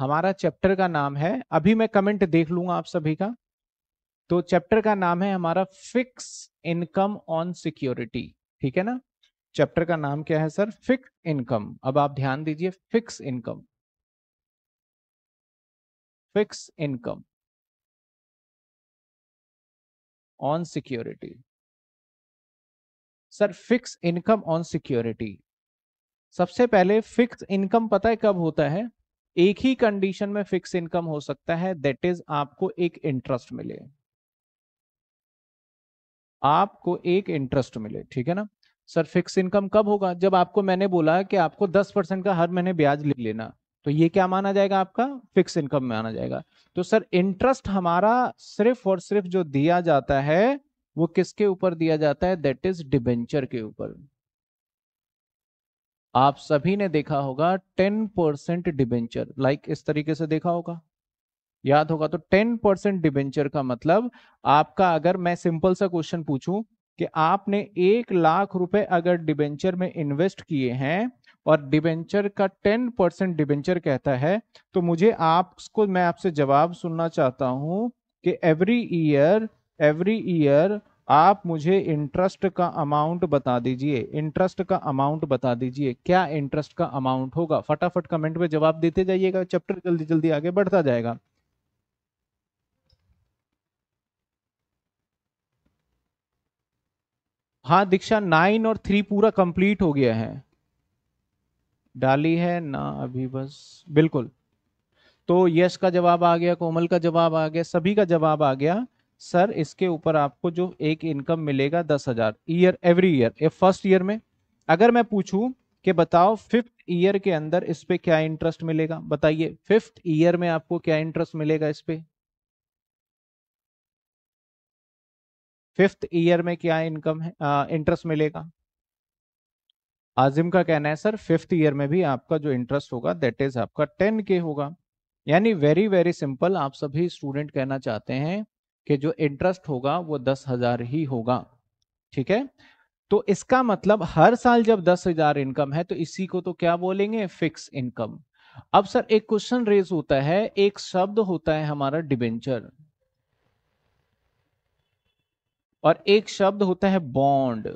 हमारा चैप्टर का नाम है अभी मैं कमेंट देख लूंगा आप सभी का तो चैप्टर का नाम है हमारा फिक्स इनकम ऑन सिक्योरिटी ठीक है ना चैप्टर का नाम क्या है सर फिक्स इनकम अब आप ध्यान दीजिए fix income fix income on security sir fix income on security सबसे पहले फिक्स इनकम पता है कब होता है एक ही कंडीशन में फिक्स इनकम हो सकता है दैट इज आपको एक इंटरेस्ट मिले आपको एक इंटरेस्ट मिले ठीक है ना सर फिक्स इनकम कब होगा जब आपको मैंने बोला कि आपको 10 परसेंट का हर महीने ब्याज ले लेना तो ये क्या माना जाएगा आपका फिक्स इनकम में आना जाएगा तो सर इंटरेस्ट हमारा सिर्फ और सिर्फ जो दिया जाता है वो किसके ऊपर दिया जाता है दैट इज डिबेंचर के ऊपर आप सभी ने देखा होगा 10% परसेंट डिबेंचर लाइक इस तरीके से देखा होगा याद होगा तो 10% परसेंट डिबेंचर का मतलब आपका अगर मैं सिंपल सा क्वेश्चन पूछूं कि आपने एक लाख रुपए अगर डिबेंचर में इन्वेस्ट किए हैं और डिबेंचर का 10% परसेंट डिबेंचर कहता है तो मुझे आपको मैं आपसे जवाब सुनना चाहता हूं कि एवरी ईयर एवरी ईयर आप मुझे इंटरेस्ट का अमाउंट बता दीजिए इंटरेस्ट का अमाउंट बता दीजिए क्या इंटरेस्ट का अमाउंट होगा फटाफट कमेंट में जवाब देते जाइएगा चैप्टर जल्दी जल्दी आगे बढ़ता जाएगा हाँ दीक्षा नाइन और थ्री पूरा कंप्लीट हो गया है डाली है ना अभी बस बिल्कुल तो यस का जवाब आ गया कोमल का जवाब आ गया सभी का जवाब आ गया सर इसके ऊपर आपको जो एक इनकम मिलेगा दस हजार year every year first year में अगर मैं पूछूं कि बताओ फिफ्थ ईयर के अंदर इस पे क्या इंटरेस्ट मिलेगा बताइए फिफ्थ ईयर में आपको क्या इंटरेस्ट मिलेगा इस पे फिफ्थ ईयर में क्या इनकम है इंटरेस्ट मिलेगा आजिम का कहना है सर फिफ्थ ईयर में भी आपका जो इंटरेस्ट होगा दैट इज आपका टेन के होगा यानी वेरी वेरी सिंपल आप सभी स्टूडेंट कहना चाहते हैं कि जो इंटरेस्ट होगा वो दस हजार ही होगा ठीक है तो इसका मतलब हर साल जब दस हजार इनकम है तो इसी को तो क्या बोलेंगे फिक्स इनकम अब सर एक क्वेश्चन रेज होता है एक शब्द होता है हमारा डिबेंचर और एक शब्द होता है बॉन्ड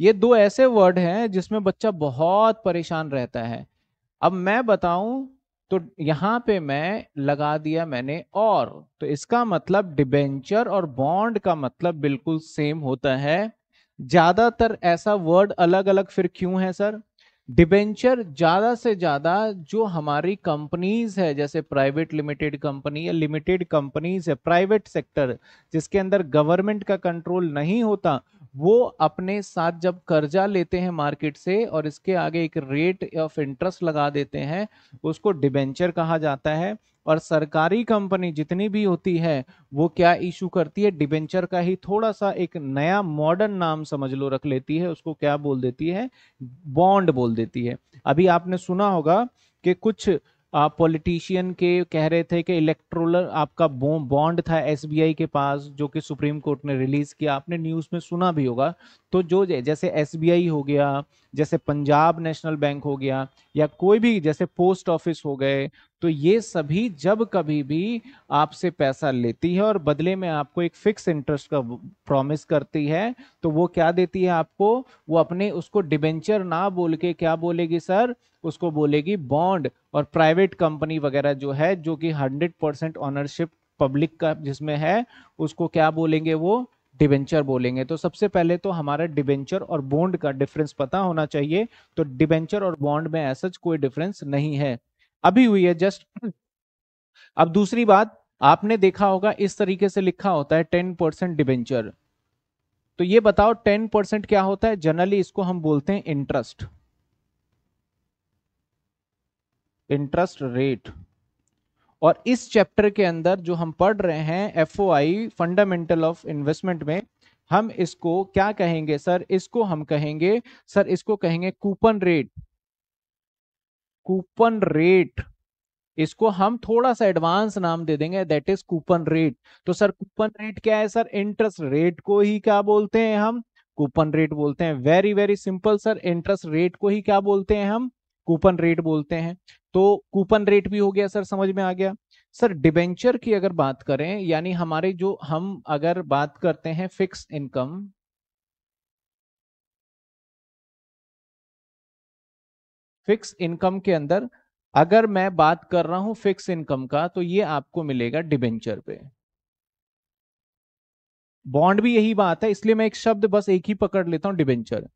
ये दो ऐसे वर्ड हैं जिसमें बच्चा बहुत परेशान रहता है अब मैं बताऊं तो यहां पे मैं लगा दिया मैंने और तो इसका मतलब डिबेंचर और बॉन्ड का मतलब बिल्कुल सेम होता है ज्यादातर ऐसा वर्ड अलग अलग फिर क्यों है सर डिबेंचर ज्यादा से ज्यादा जो हमारी कंपनीज है जैसे प्राइवेट लिमिटेड कंपनी या लिमिटेड कंपनीज है प्राइवेट सेक्टर जिसके अंदर गवर्नमेंट का कंट्रोल नहीं होता वो अपने साथ जब कर्जा लेते हैं मार्केट से और इसके आगे एक रेट ऑफ इंटरेस्ट लगा देते हैं उसको डिबेंचर कहा जाता है और सरकारी कंपनी जितनी भी होती है वो क्या इशू करती है डिबेंचर का ही थोड़ा सा एक नया मॉडर्न नाम समझ लो रख लेती है उसको क्या बोल देती है बॉन्ड बोल देती है अभी आपने सुना होगा कि कुछ पॉलिटिशियन के कह रहे थे कि इलेक्ट्रोलर आपका बॉन्ड था एसबीआई के पास जो कि सुप्रीम कोर्ट ने रिलीज किया आपने न्यूज़ में सुना भी होगा तो जो जैसे एस हो गया जैसे पंजाब नेशनल बैंक हो गया या कोई भी जैसे पोस्ट ऑफिस हो गए तो ये सभी जब कभी भी आपसे पैसा लेती है और बदले में आपको एक फिक्स इंटरेस्ट का प्रॉमिस करती है तो वो क्या देती है आपको वो अपने उसको डिबेंचर ना बोल के क्या बोलेगी सर उसको बोलेगी बॉन्ड और प्राइवेट कंपनी वगैरह जो है जो कि हंड्रेड परसेंट ऑनरशिप पब्लिक का जिसमें है उसको क्या बोलेंगे वो डिबेंचर बोलेंगे तो सबसे पहले तो हमारा डिबेंचर और बॉन्ड का डिफरेंस पता होना चाहिए तो डिबेंचर और बॉन्ड में ऐसा कोई डिफरेंस नहीं है अभी हुई है जस्ट अब दूसरी बात आपने देखा होगा इस तरीके से लिखा होता है टेन परसेंट डिबेंचर तो ये बताओ टेन परसेंट क्या होता है जनरली इसको हम बोलते हैं इंटरेस्ट इंटरेस्ट रेट और इस चैप्टर के अंदर जो हम पढ़ रहे हैं एफ फंडामेंटल ऑफ इन्वेस्टमेंट में हम इसको क्या कहेंगे सर इसको हम कहेंगे सर इसको कहेंगे कूपन रेट कूपन रेट इसको हम थोड़ा सा एडवांस नाम दे देंगे दैट इज कूपन रेट तो सर कूपन रेट क्या है सर इंटरेस्ट रेट को ही क्या बोलते हैं हम कूपन रेट बोलते हैं very very simple sir interest rate को ही क्या बोलते हैं हम कूपन रेट बोलते हैं तो कूपन रेट भी हो गया सर समझ में आ गया सर डिबेंचर की अगर बात करें यानी हमारे जो हम अगर बात करते हैं फिक्स इनकम फिक्स इनकम के अंदर अगर मैं बात कर रहा हूं फिक्स इनकम का तो ये आपको मिलेगा डिबेंचर पे बॉन्ड भी यही बात है इसलिए मैं एक शब्द बस एक ही पकड़ लेता हूं डिबेंचर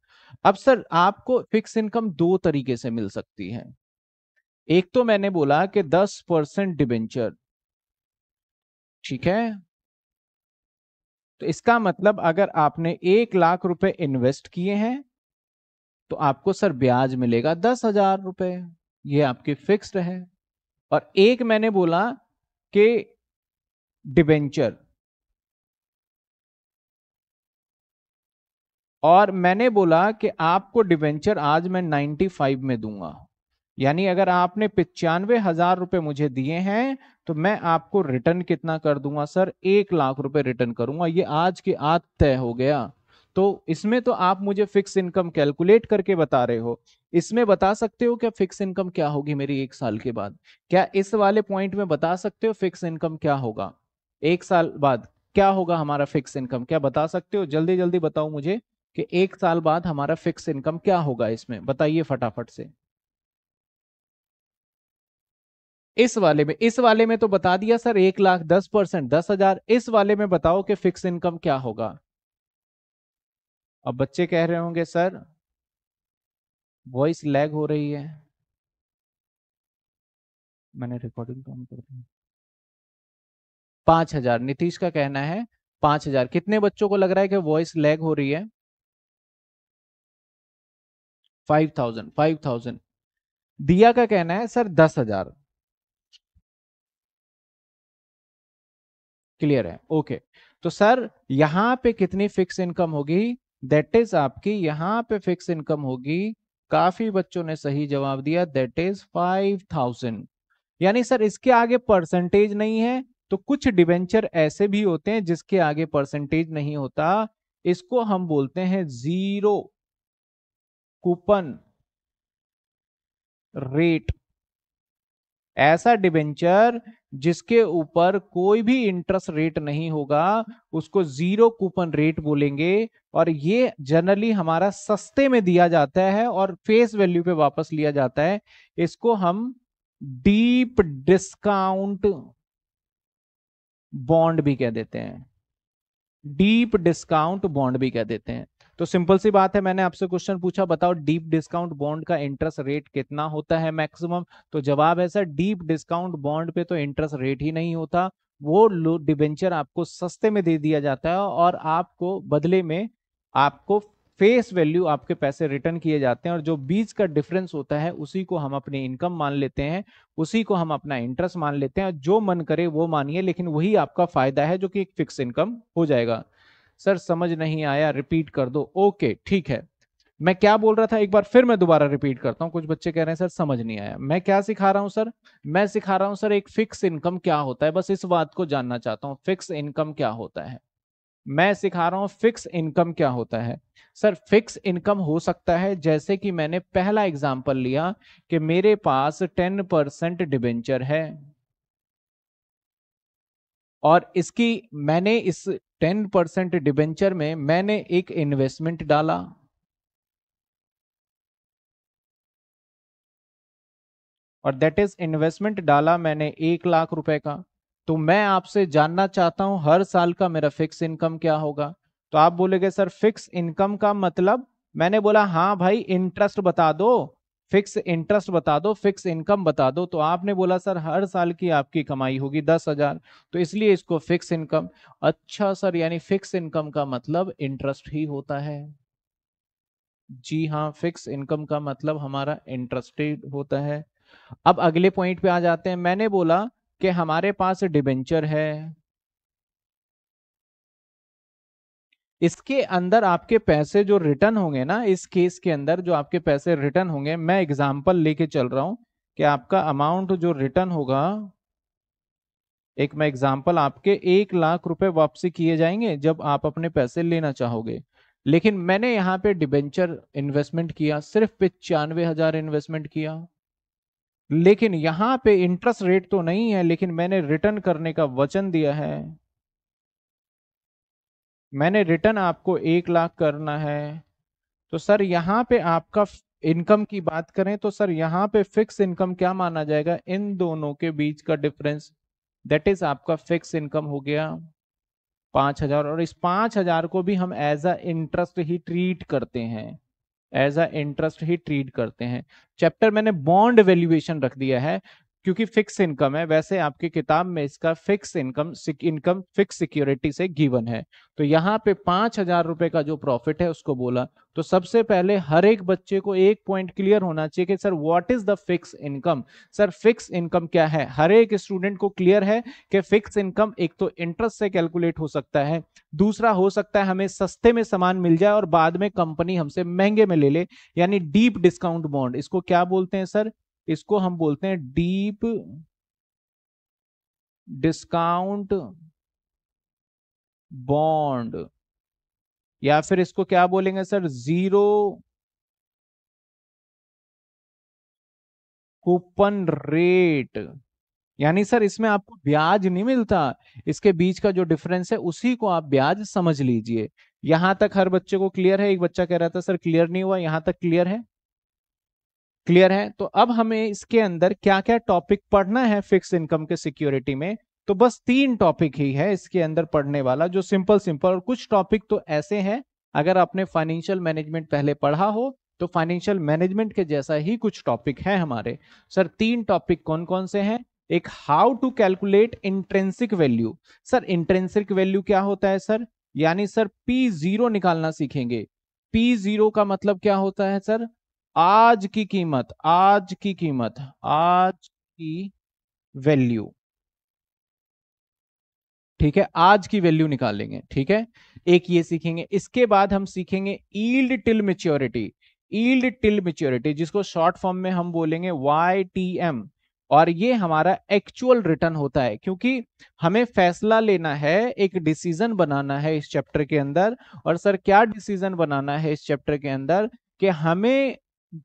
अब सर आपको फिक्स इनकम दो तरीके से मिल सकती है एक तो मैंने बोला कि दस परसेंट डिबेंचर ठीक है तो इसका मतलब अगर आपने एक लाख रुपए इन्वेस्ट किए हैं तो आपको सर ब्याज मिलेगा दस हजार रुपए ये आपकी फिक्स्ड है और एक मैंने बोला कि डिबेंचर और मैंने बोला कि आपको डिवेंचर आज मैं फाइव में दूंगा यानी अगर आपने पिचानवे हजार रुपए मुझे दिए हैं तो मैं आपको रिटर्न कितना कर दूंगा सर एक लाख रुपए रिटर्न करूंगा ये आज की आज तय हो गया तो इसमें तो आप मुझे फिक्स इनकम कैलकुलेट करके बता रहे हो इसमें बता सकते हो क्या फिक्स इनकम क्या होगी मेरी एक साल के बाद क्या इस वाले पॉइंट में बता सकते हो फिक्स इनकम क्या होगा एक साल बाद क्या होगा हमारा फिक्स इनकम क्या बता सकते हो जल्दी जल्दी बताओ मुझे कि एक साल बाद हमारा फिक्स इनकम क्या होगा इसमें बताइए फटाफट से इस वाले में इस वाले में तो बता दिया सर एक लाख दस परसेंट दस हजार इस वाले में बताओ कि फिक्स इनकम क्या होगा अब बच्चे कह रहे होंगे सर वॉइस लैग हो रही है मैंने रिकॉर्डिंग कम तो कर दी पांच हजार नीतीश का कहना है पांच हजार कितने बच्चों को लग रहा है कि वॉइस लैग हो रही है फाइव थाउजेंड फाइव थाउजेंड दिया का कहना है सर दस हजार क्लियर है ओके तो सर यहां पे कितनी फिक्स इनकम होगी दैट इज आपकी यहां पे फिक्स इनकम होगी काफी बच्चों ने सही जवाब दिया दैट इज फाइव थाउजेंड यानी सर इसके आगे परसेंटेज नहीं है तो कुछ डिवेंचर ऐसे भी होते हैं जिसके आगे परसेंटेज नहीं होता इसको हम बोलते हैं जीरो कूपन रेट ऐसा डिबेंचर जिसके ऊपर कोई भी इंटरेस्ट रेट नहीं होगा उसको जीरो कूपन रेट बोलेंगे और ये जनरली हमारा सस्ते में दिया जाता है और फेस वैल्यू पे वापस लिया जाता है इसको हम डीप डिस्काउंट बॉन्ड भी कह देते हैं डीप डिस्काउंट बॉन्ड भी कह देते हैं तो सिंपल सी बात है मैंने आपसे क्वेश्चन पूछा बताओ डीप डिस्काउंट बॉन्ड का इंटरेस्ट रेट कितना होता है मैक्सिमम तो जवाब है सर डीप डिस्काउंट बॉन्ड पे तो इंटरेस्ट रेट ही नहीं होता वो डिबेंचर आपको सस्ते में दे दिया जाता है और आपको बदले में आपको फेस वैल्यू आपके पैसे रिटर्न किए जाते हैं और जो बीच का डिफरेंस होता है उसी को हम अपनी इनकम मान लेते हैं उसी को हम अपना इंटरेस्ट मान लेते हैं जो मन करे वो मानिए लेकिन वही आपका फायदा है जो कि एक फिक्स इनकम हो जाएगा सर समझ नहीं आया रिपीट कर दो ओके ठीक है मैं क्या बोल रहा था एक बार फिर मैं दोबारा रिपीट करता हूँ कुछ बच्चे कह रहे हैं सर समझ नहीं आया मैं क्या सिखा रहा हूँ सर मैं सिखा रहा हूँ सर एक फिक्स इनकम क्या होता है बस इस बात को जानना चाहता हूँ फिक्स इनकम क्या होता है मैं सिखा रहा हूँ फिक्स इनकम क्या होता है सर फिक्स इनकम हो सकता है जैसे कि मैंने पहला एग्जाम्पल लिया कि मेरे पास टेन परसेंट डिबेंचर है और इसकी मैंने इस टेन परसेंट डिबेंचर में मैंने एक इन्वेस्टमेंट डाला और दैट इज इन्वेस्टमेंट डाला मैंने एक लाख रुपए का तो मैं आपसे जानना चाहता हूं हर साल का मेरा फिक्स इनकम क्या होगा तो आप बोलेगे सर फिक्स इनकम का मतलब मैंने बोला हाँ भाई इंटरेस्ट बता दो फिक्स इंटरेस्ट बता दो फिक्स इनकम बता दो तो आपने बोला सर हर साल की आपकी कमाई होगी दस हजार तो इसलिए इसको फिक्स इनकम अच्छा सर यानी फिक्स इनकम का मतलब इंटरेस्ट ही होता है जी हाँ फिक्स इनकम का मतलब हमारा इंटरेस्टेड होता है अब अगले पॉइंट पे आ जाते हैं मैंने बोला कि हमारे पास डिबेंचर है इसके अंदर आपके पैसे जो रिटर्न होंगे ना इस केस के अंदर जो आपके पैसे रिटर्न होंगे मैं एग्जाम्पल लेके चल रहा हूं कि आपका अमाउंट जो रिटर्न होगा एक मैं एग्जाम्पल आपके एक लाख रुपए वापसी किए जाएंगे जब आप अपने पैसे लेना चाहोगे लेकिन मैंने यहां पे डिबेंचर इन्वेस्टमेंट किया सिर्फ पिचानवे हजार इन्वेस्टमेंट किया लेकिन यहां पे इंटरेस्ट रेट तो नहीं है लेकिन मैंने रिटर्न करने का वचन दिया है मैंने रिटर्न आपको एक लाख करना है तो सर यहाँ पे आपका इनकम की बात करें तो सर यहाँ पे फिक्स इनकम क्या माना जाएगा इन दोनों के बीच का डिफरेंस दैट इज आपका फिक्स इनकम हो गया पांच हजार और इस पांच हजार को भी हम एज अ इंटरेस्ट ही ट्रीट करते हैं एज अ इंटरेस्ट ही ट्रीट करते हैं चैप्टर मैंने बॉन्ड वैल्यूएशन रख दिया है क्योंकि फिक्स इनकम है वैसे आपके किताब में इसका fix income income fix security से गिवन है तो यहाँ पे पांच हजार रुपए का जो प्रॉफिट है उसको बोला तो सबसे पहले हर एक बच्चे को एक पॉइंट क्लियर होना चाहिए कि sir what is the fix income sir fix income क्या है हर एक स्टूडेंट को क्लियर है कि फिक्स इनकम एक तो इंटरेस्ट से कैलकुलेट हो सकता है दूसरा हो सकता है हमें सस्ते में सामान मिल जाए और बाद में कंपनी हमसे महंगे में ले ले यानी डीप डिस्काउंट बॉन्ड इसको क्या बोलते हैं सर इसको हम बोलते हैं डीप डिस्काउंट बॉन्ड या फिर इसको क्या बोलेंगे सर जीरो कूपन रेट यानी सर इसमें आपको ब्याज नहीं मिलता इसके बीच का जो डिफरेंस है उसी को आप ब्याज समझ लीजिए यहां तक हर बच्चे को क्लियर है एक बच्चा कह रहा था सर क्लियर नहीं हुआ यहां तक क्लियर है क्लियर है तो अब हमें इसके अंदर क्या क्या टॉपिक पढ़ना है फिक्स इनकम के सिक्योरिटी में तो बस तीन टॉपिक ही है इसके अंदर पढ़ने वाला जो सिंपल सिंपल और कुछ टॉपिक तो ऐसे हैं अगर आपने फाइनेंशियल मैनेजमेंट पहले पढ़ा हो तो फाइनेंशियल मैनेजमेंट के जैसा ही कुछ टॉपिक है हमारे सर तीन टॉपिक कौन कौन से हैं एक how to calculate intrinsic value sir intrinsic value क्या होता है सर यानी सर पी जीरो निकालना सीखेंगे पी जीरो का मतलब क्या होता है सर आज की कीमत आज की कीमत आज की वैल्यू ठीक है आज की वैल्यू निकालेंगे ठीक है एक ये सीखेंगे इसके बाद हम सीखेंगे yield till maturity yield till maturity जिसको शॉर्ट फॉर्म में हम बोलेंगे वाई टी एम और ये हमारा एक्चुअल रिटर्न होता है क्योंकि हमें फैसला लेना है एक डिसीजन बनाना है इस चैप्टर के अंदर और सर क्या डिसीजन बनाना है इस चैप्टर के अंदर कि हमें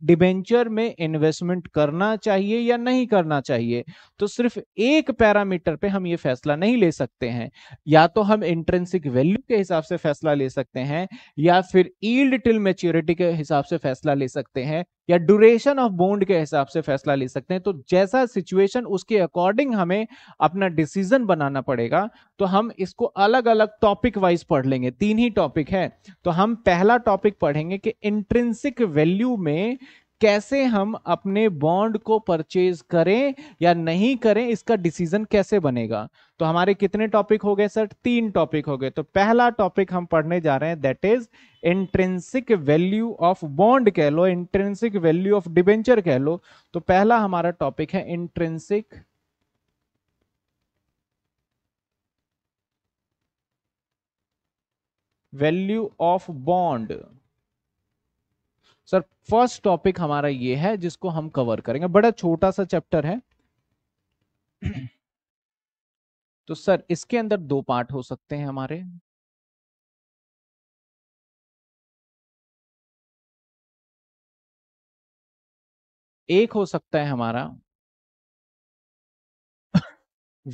डिबेंचर में इन्वेस्टमेंट करना चाहिए या नहीं करना चाहिए तो सिर्फ एक पैरामीटर पे हम ये फैसला नहीं ले सकते हैं या तो हम इंट्रेंसिक वैल्यू के हिसाब से फैसला ले सकते हैं या फिर ईल्ड टिल मेच्योरिटी के हिसाब से फैसला ले सकते हैं या ड्यूरेशन ऑफ बॉन्ड के हिसाब से फैसला ले सकते हैं तो जैसा सिचुएशन उसके अकॉर्डिंग हमें अपना डिसीजन बनाना पड़ेगा तो हम इसको अलग अलग टॉपिक वाइज पढ़ लेंगे तीन ही टॉपिक है तो हम पहला टॉपिक पढ़ेंगे कि इंट्रेंसिक वैल्यू में कैसे हम अपने बॉन्ड को परचेज करें या नहीं करें इसका डिसीजन कैसे बनेगा तो हमारे कितने टॉपिक हो गए सर तीन टॉपिक हो गए तो पहला टॉपिक हम पढ़ने जा रहे हैं that is intrinsic value of bond कह लो इंट्रेंसिक वैल्यू ऑफ डिबेंचर कह लो तो पहला हमारा टॉपिक है intrinsic value of bond sir first topic हमारा ये है जिसको हम कवर करेंगे बड़ा छोटा सा चैप्टर है तो सर इसके अंदर दो पार्ट हो सकते हैं हमारे एक हो सकता है हमारा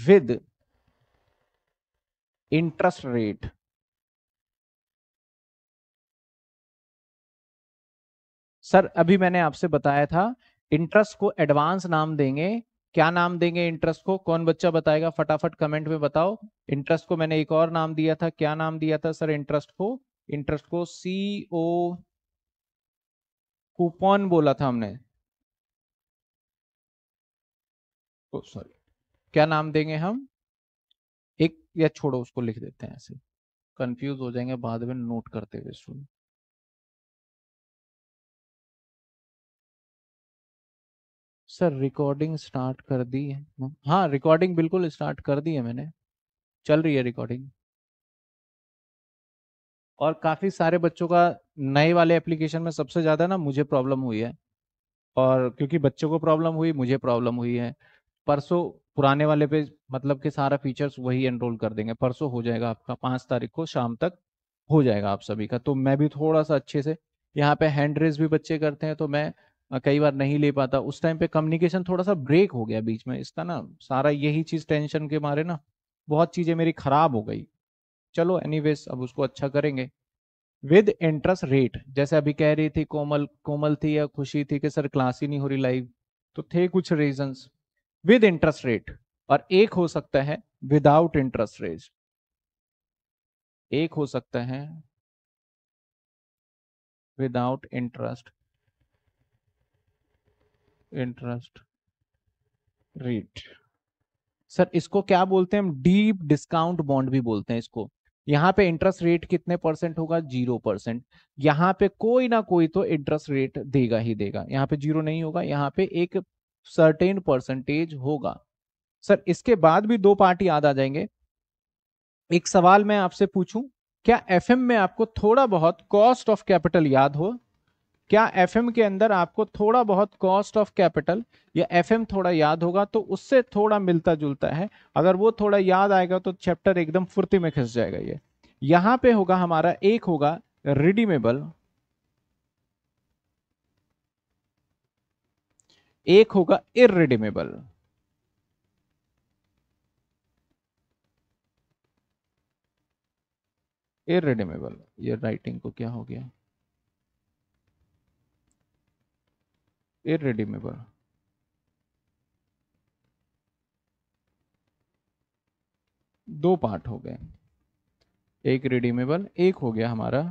विद इंटरेस्ट रेट सर अभी मैंने आपसे बताया था इंटरेस्ट को एडवांस नाम देंगे क्या नाम देंगे इंटरेस्ट को कौन बच्चा बताएगा फटाफट कमेंट में बताओ इंटरेस्ट को मैंने एक और नाम दिया था क्या नाम दिया था सर इंटरेस्ट को इंटरेस्ट को सी ओ कूपन बोला था हमने ओ सॉरी क्या नाम देंगे हम एक या छोड़ो उसको लिख देते हैं ऐसे कंफ्यूज हो जाएंगे बाद में नोट करते हुए स्टूडेंट सर रिकॉर्डिंग स्टार्ट कर दी है हाँ रिकॉर्डिंग बिल्कुल स्टार्ट कर दी है मैंने चल रही है रिकॉर्डिंग और काफ़ी सारे बच्चों का नए वाले एप्लीकेशन में सबसे ज़्यादा ना मुझे प्रॉब्लम हुई है और क्योंकि बच्चों को प्रॉब्लम हुई मुझे प्रॉब्लम हुई है परसों पुराने वाले पे मतलब के सारा फीचर्स वही एनरोल कर देंगे परसों हो जाएगा आपका पाँच तारीख को शाम तक हो जाएगा आप सभी का तो मैं भी थोड़ा सा अच्छे से यहाँ पे हैंड रेस भी बच्चे करते हैं तो मैं कई बार नहीं ले पाता उस टाइम पे कम्युनिकेशन थोड़ा सा ब्रेक हो गया बीच में इसका ना सारा यही चीज टेंशन के मारे ना बहुत चीजें मेरी खराब हो गई चलो एनीवेज अब उसको अच्छा करेंगे विद इंटरेस्ट रेट जैसे अभी कह रही थी कोमल कोमल थी या खुशी थी कि सर क्लास ही नहीं हो रही लाइव तो थे कुछ रीजंस विद इंटरेस्ट रेट और एक हो सकता है विदाउट इंटरेस्ट रेट एक हो सकता है without interest interest rate sir इसको क्या बोलते हैं हम डीप डिस्काउंट बॉन्ड भी बोलते हैं इसको यहाँ पे इंटरेस्ट रेट कितने परसेंट होगा जीरो परसेंट यहाँ पे कोई ना कोई तो इंटरेस्ट रेट देगा ही देगा यहाँ पे जीरो नहीं होगा यहाँ पे एक सर्टेन परसेंटेज होगा सर इसके बाद भी दो पार्टी याद आ जाएंगे एक सवाल मैं आपसे पूछूं क्या एफएम में आपको थोड़ा बहुत कॉस्ट ऑफ कैपिटल याद हो क्या एफ के अंदर आपको थोड़ा बहुत कॉस्ट ऑफ कैपिटल या एफ थोड़ा याद होगा तो उससे थोड़ा मिलता जुलता है अगर वो थोड़ा याद आएगा तो चैप्टर एकदम फुर्ती में खिस जाएगा ये यहां पे होगा हमारा एक होगा रिडीमेबल एक होगा इरिडीमेबल इरिडीमेबल ये राइटिंग को क्या हो गया irredeemable दो पार्ट हो गए एक रिडीमेबल एक हो गया हमारा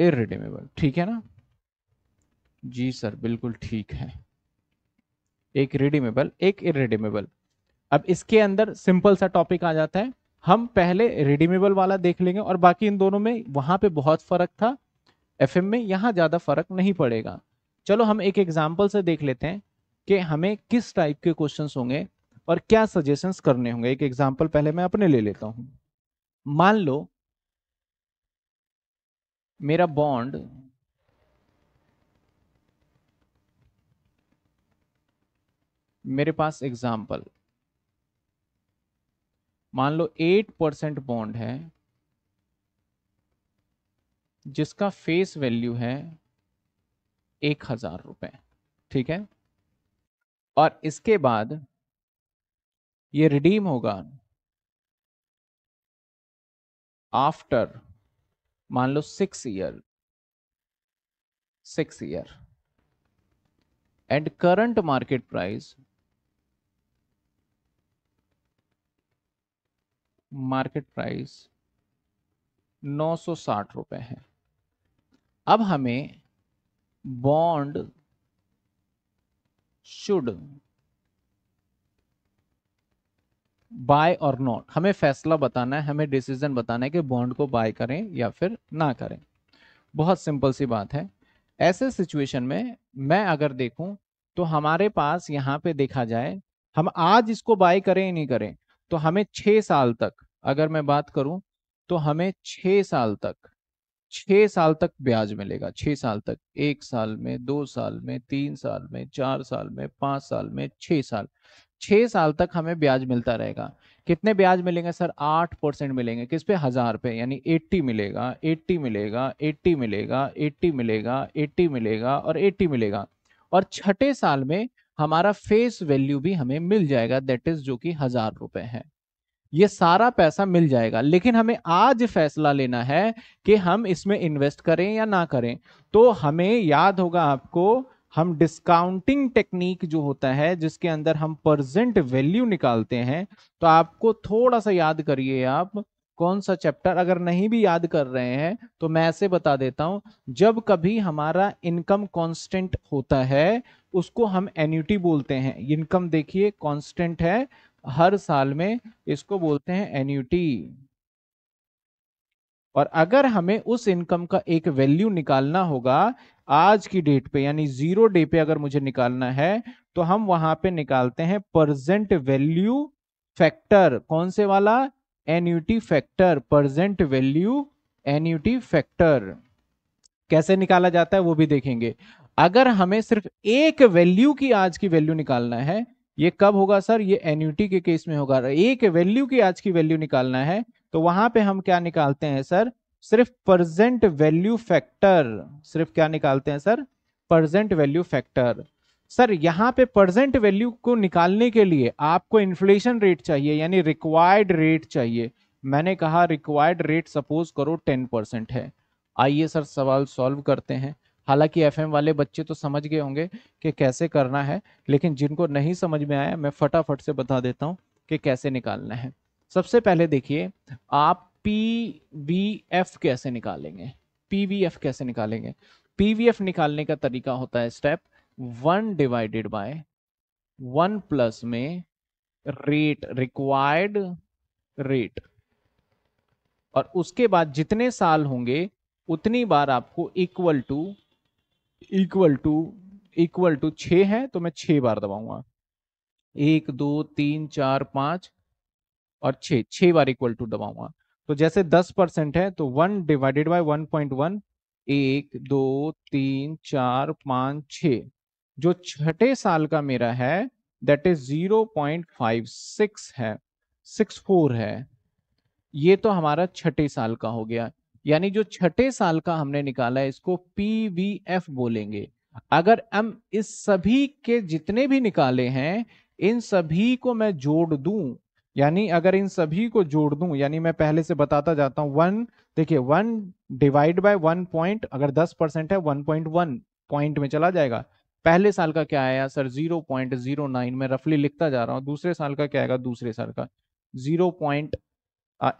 इरिडीमेबल ठीक है ना जी सर बिल्कुल ठीक है एक रिडीमेबल एक इरिडीमेबल अब इसके अंदर सिंपल सा टॉपिक आ जाता है हम पहले रिडीमेबल वाला देख लेंगे और बाकी इन दोनों में वहां पे बहुत फर्क था एफएम में यहां ज्यादा फर्क नहीं पड़ेगा चलो हम एक एग्जाम्पल से देख लेते हैं कि हमें किस टाइप के क्वेश्चन होंगे और क्या सजेशन करने होंगे एक एग्जाम्पल पहले मैं अपने ले लेता हूं मान लो मेरा बॉन्ड मेरे पास एग्जाम्पल मान लो एट परसेंट बॉन्ड है जिसका फेस वैल्यू है एक हजार रुपए ठीक है और इसके बाद ये रिडीम होगा आफ्टर मान लो six year six year and current market price market price नौ सौ साठ रुपए है अब हमें bond should बाय और नॉट हमें फैसला बताना है हमें डिसीजन बताना है कि बॉन्ड को बाय करें या फिर ना करें बहुत सिंपल सी बात है ऐसे सिचुएशन में मैं अगर देखूं तो हमारे पास यहाँ पे देखा जाए हम आज इसको बाय करें या नहीं करें तो हमें छः साल तक अगर मैं बात करूं तो हमें छः साल तक छह साल तक ब्याज मिलेगा छह साल तक एक साल में दो साल में तीन साल में चार साल में पांच साल में छह साल छह साल तक हमें ब्याज मिलता रहेगा कितने ब्याज मिलेंगे सर आठ परसेंट मिलेंगे किस पे हज़ार पे यानी एट्टी मिलेगा एट्टी मिलेगा एट्टी मिलेगा एट्टी मिलेगा एट्टी मिलेगा और एट्टी मिलेगा और छठे साल में हमारा फेस वैल्यू भी हमें मिल जाएगा दैट इज़ जो कि हज़ार रुपये है ये सारा पैसा मिल जाएगा लेकिन हमें आज फैसला लेना है कि हम इसमें इन्वेस्ट करें या ना करें तो हमें याद होगा आपको हम डिस्काउंटिंग टेक्निक जो होता है जिसके अंदर हम प्रजेंट वैल्यू निकालते हैं तो आपको थोड़ा सा याद करिए आप कौन सा चैप्टर अगर नहीं भी याद कर रहे हैं तो मैं ऐसे बता देता हूं जब कभी हमारा इनकम कांस्टेंट होता है उसको हम एन्यूटी बोलते हैं इनकम देखिए कांस्टेंट है हर साल में इसको बोलते हैं एन्यूटी और अगर हमें उस इनकम का एक वैल्यू निकालना होगा आज की डेट पे यानी जीरो डे पे अगर मुझे निकालना है तो हम वहां पे निकालते हैं परजेंट वैल्यू फैक्टर कौन से वाला annuity factor present value annuity factor कैसे निकाला जाता है वो भी देखेंगे अगर हमें सिर्फ एक वैल्यू की आज की वैल्यू निकालना है ये कब होगा सर ये एन्यूटी के केस में होगा एक वैल्यू की आज की वैल्यू निकालना है तो वहां पे हम क्या निकालते हैं सर सिर्फ प्रजेंट वैल्यू फैक्टर सिर्फ क्या निकालते हैं sir present value factor sir यहाँ पे प्रजेंट वैल्यू को निकालने के लिए आपको इन्फ्लेशन रेट चाहिए यानी रिक्वायर्ड रेट चाहिए मैंने कहा रिक्वायर्ड रेट सपोज करो टेन परसेंट है आइए सर सवाल सॉल्व करते हैं हालांकि एफएम वाले बच्चे तो समझ गए होंगे कि कैसे करना है लेकिन जिनको नहीं समझ में आया मैं फटाफट से बता देता हूँ कि कैसे निकालना है सबसे पहले देखिए आप पी वी एफ कैसे निकालेंगे पी वी एफ कैसे निकालेंगे पी वी एफ निकालने का तरीका होता है step one divided by one plus में रेट रिक्वायर्ड रेट और उसके बाद जितने साल होंगे उतनी बार आपको equal to equal to equal to छ है तो मैं छह बार दबाऊंगा एक दो तीन चार पांच और छ छ बार इक्वल टू दबाऊंगा तो जैसे दस परसेंट है तो one divided by one point one एक दो तीन चार पांच छ जो छठे साल का मेरा है that is zero point five six है सिक्स फोर है ये तो हमारा छठे साल का हो गया यानी जो छठे साल का हमने निकाला है इसको पीवीएफ बोलेंगे अगर हम इस सभी के जितने भी निकाले हैं इन सभी को मैं जोड़ दूं यानी अगर इन सभी को जोड़ दूं यानी मैं पहले से बताता जाता हूं वन देखिए one divide by one point अगर दस परसेंट है वन पॉइंट वन पॉइंट में चला जाएगा पहले साल का क्या आया sir zero point zero nine में रफली लिखता जा रहा हूं दूसरे साल का क्या आएगा दूसरे साल का zero point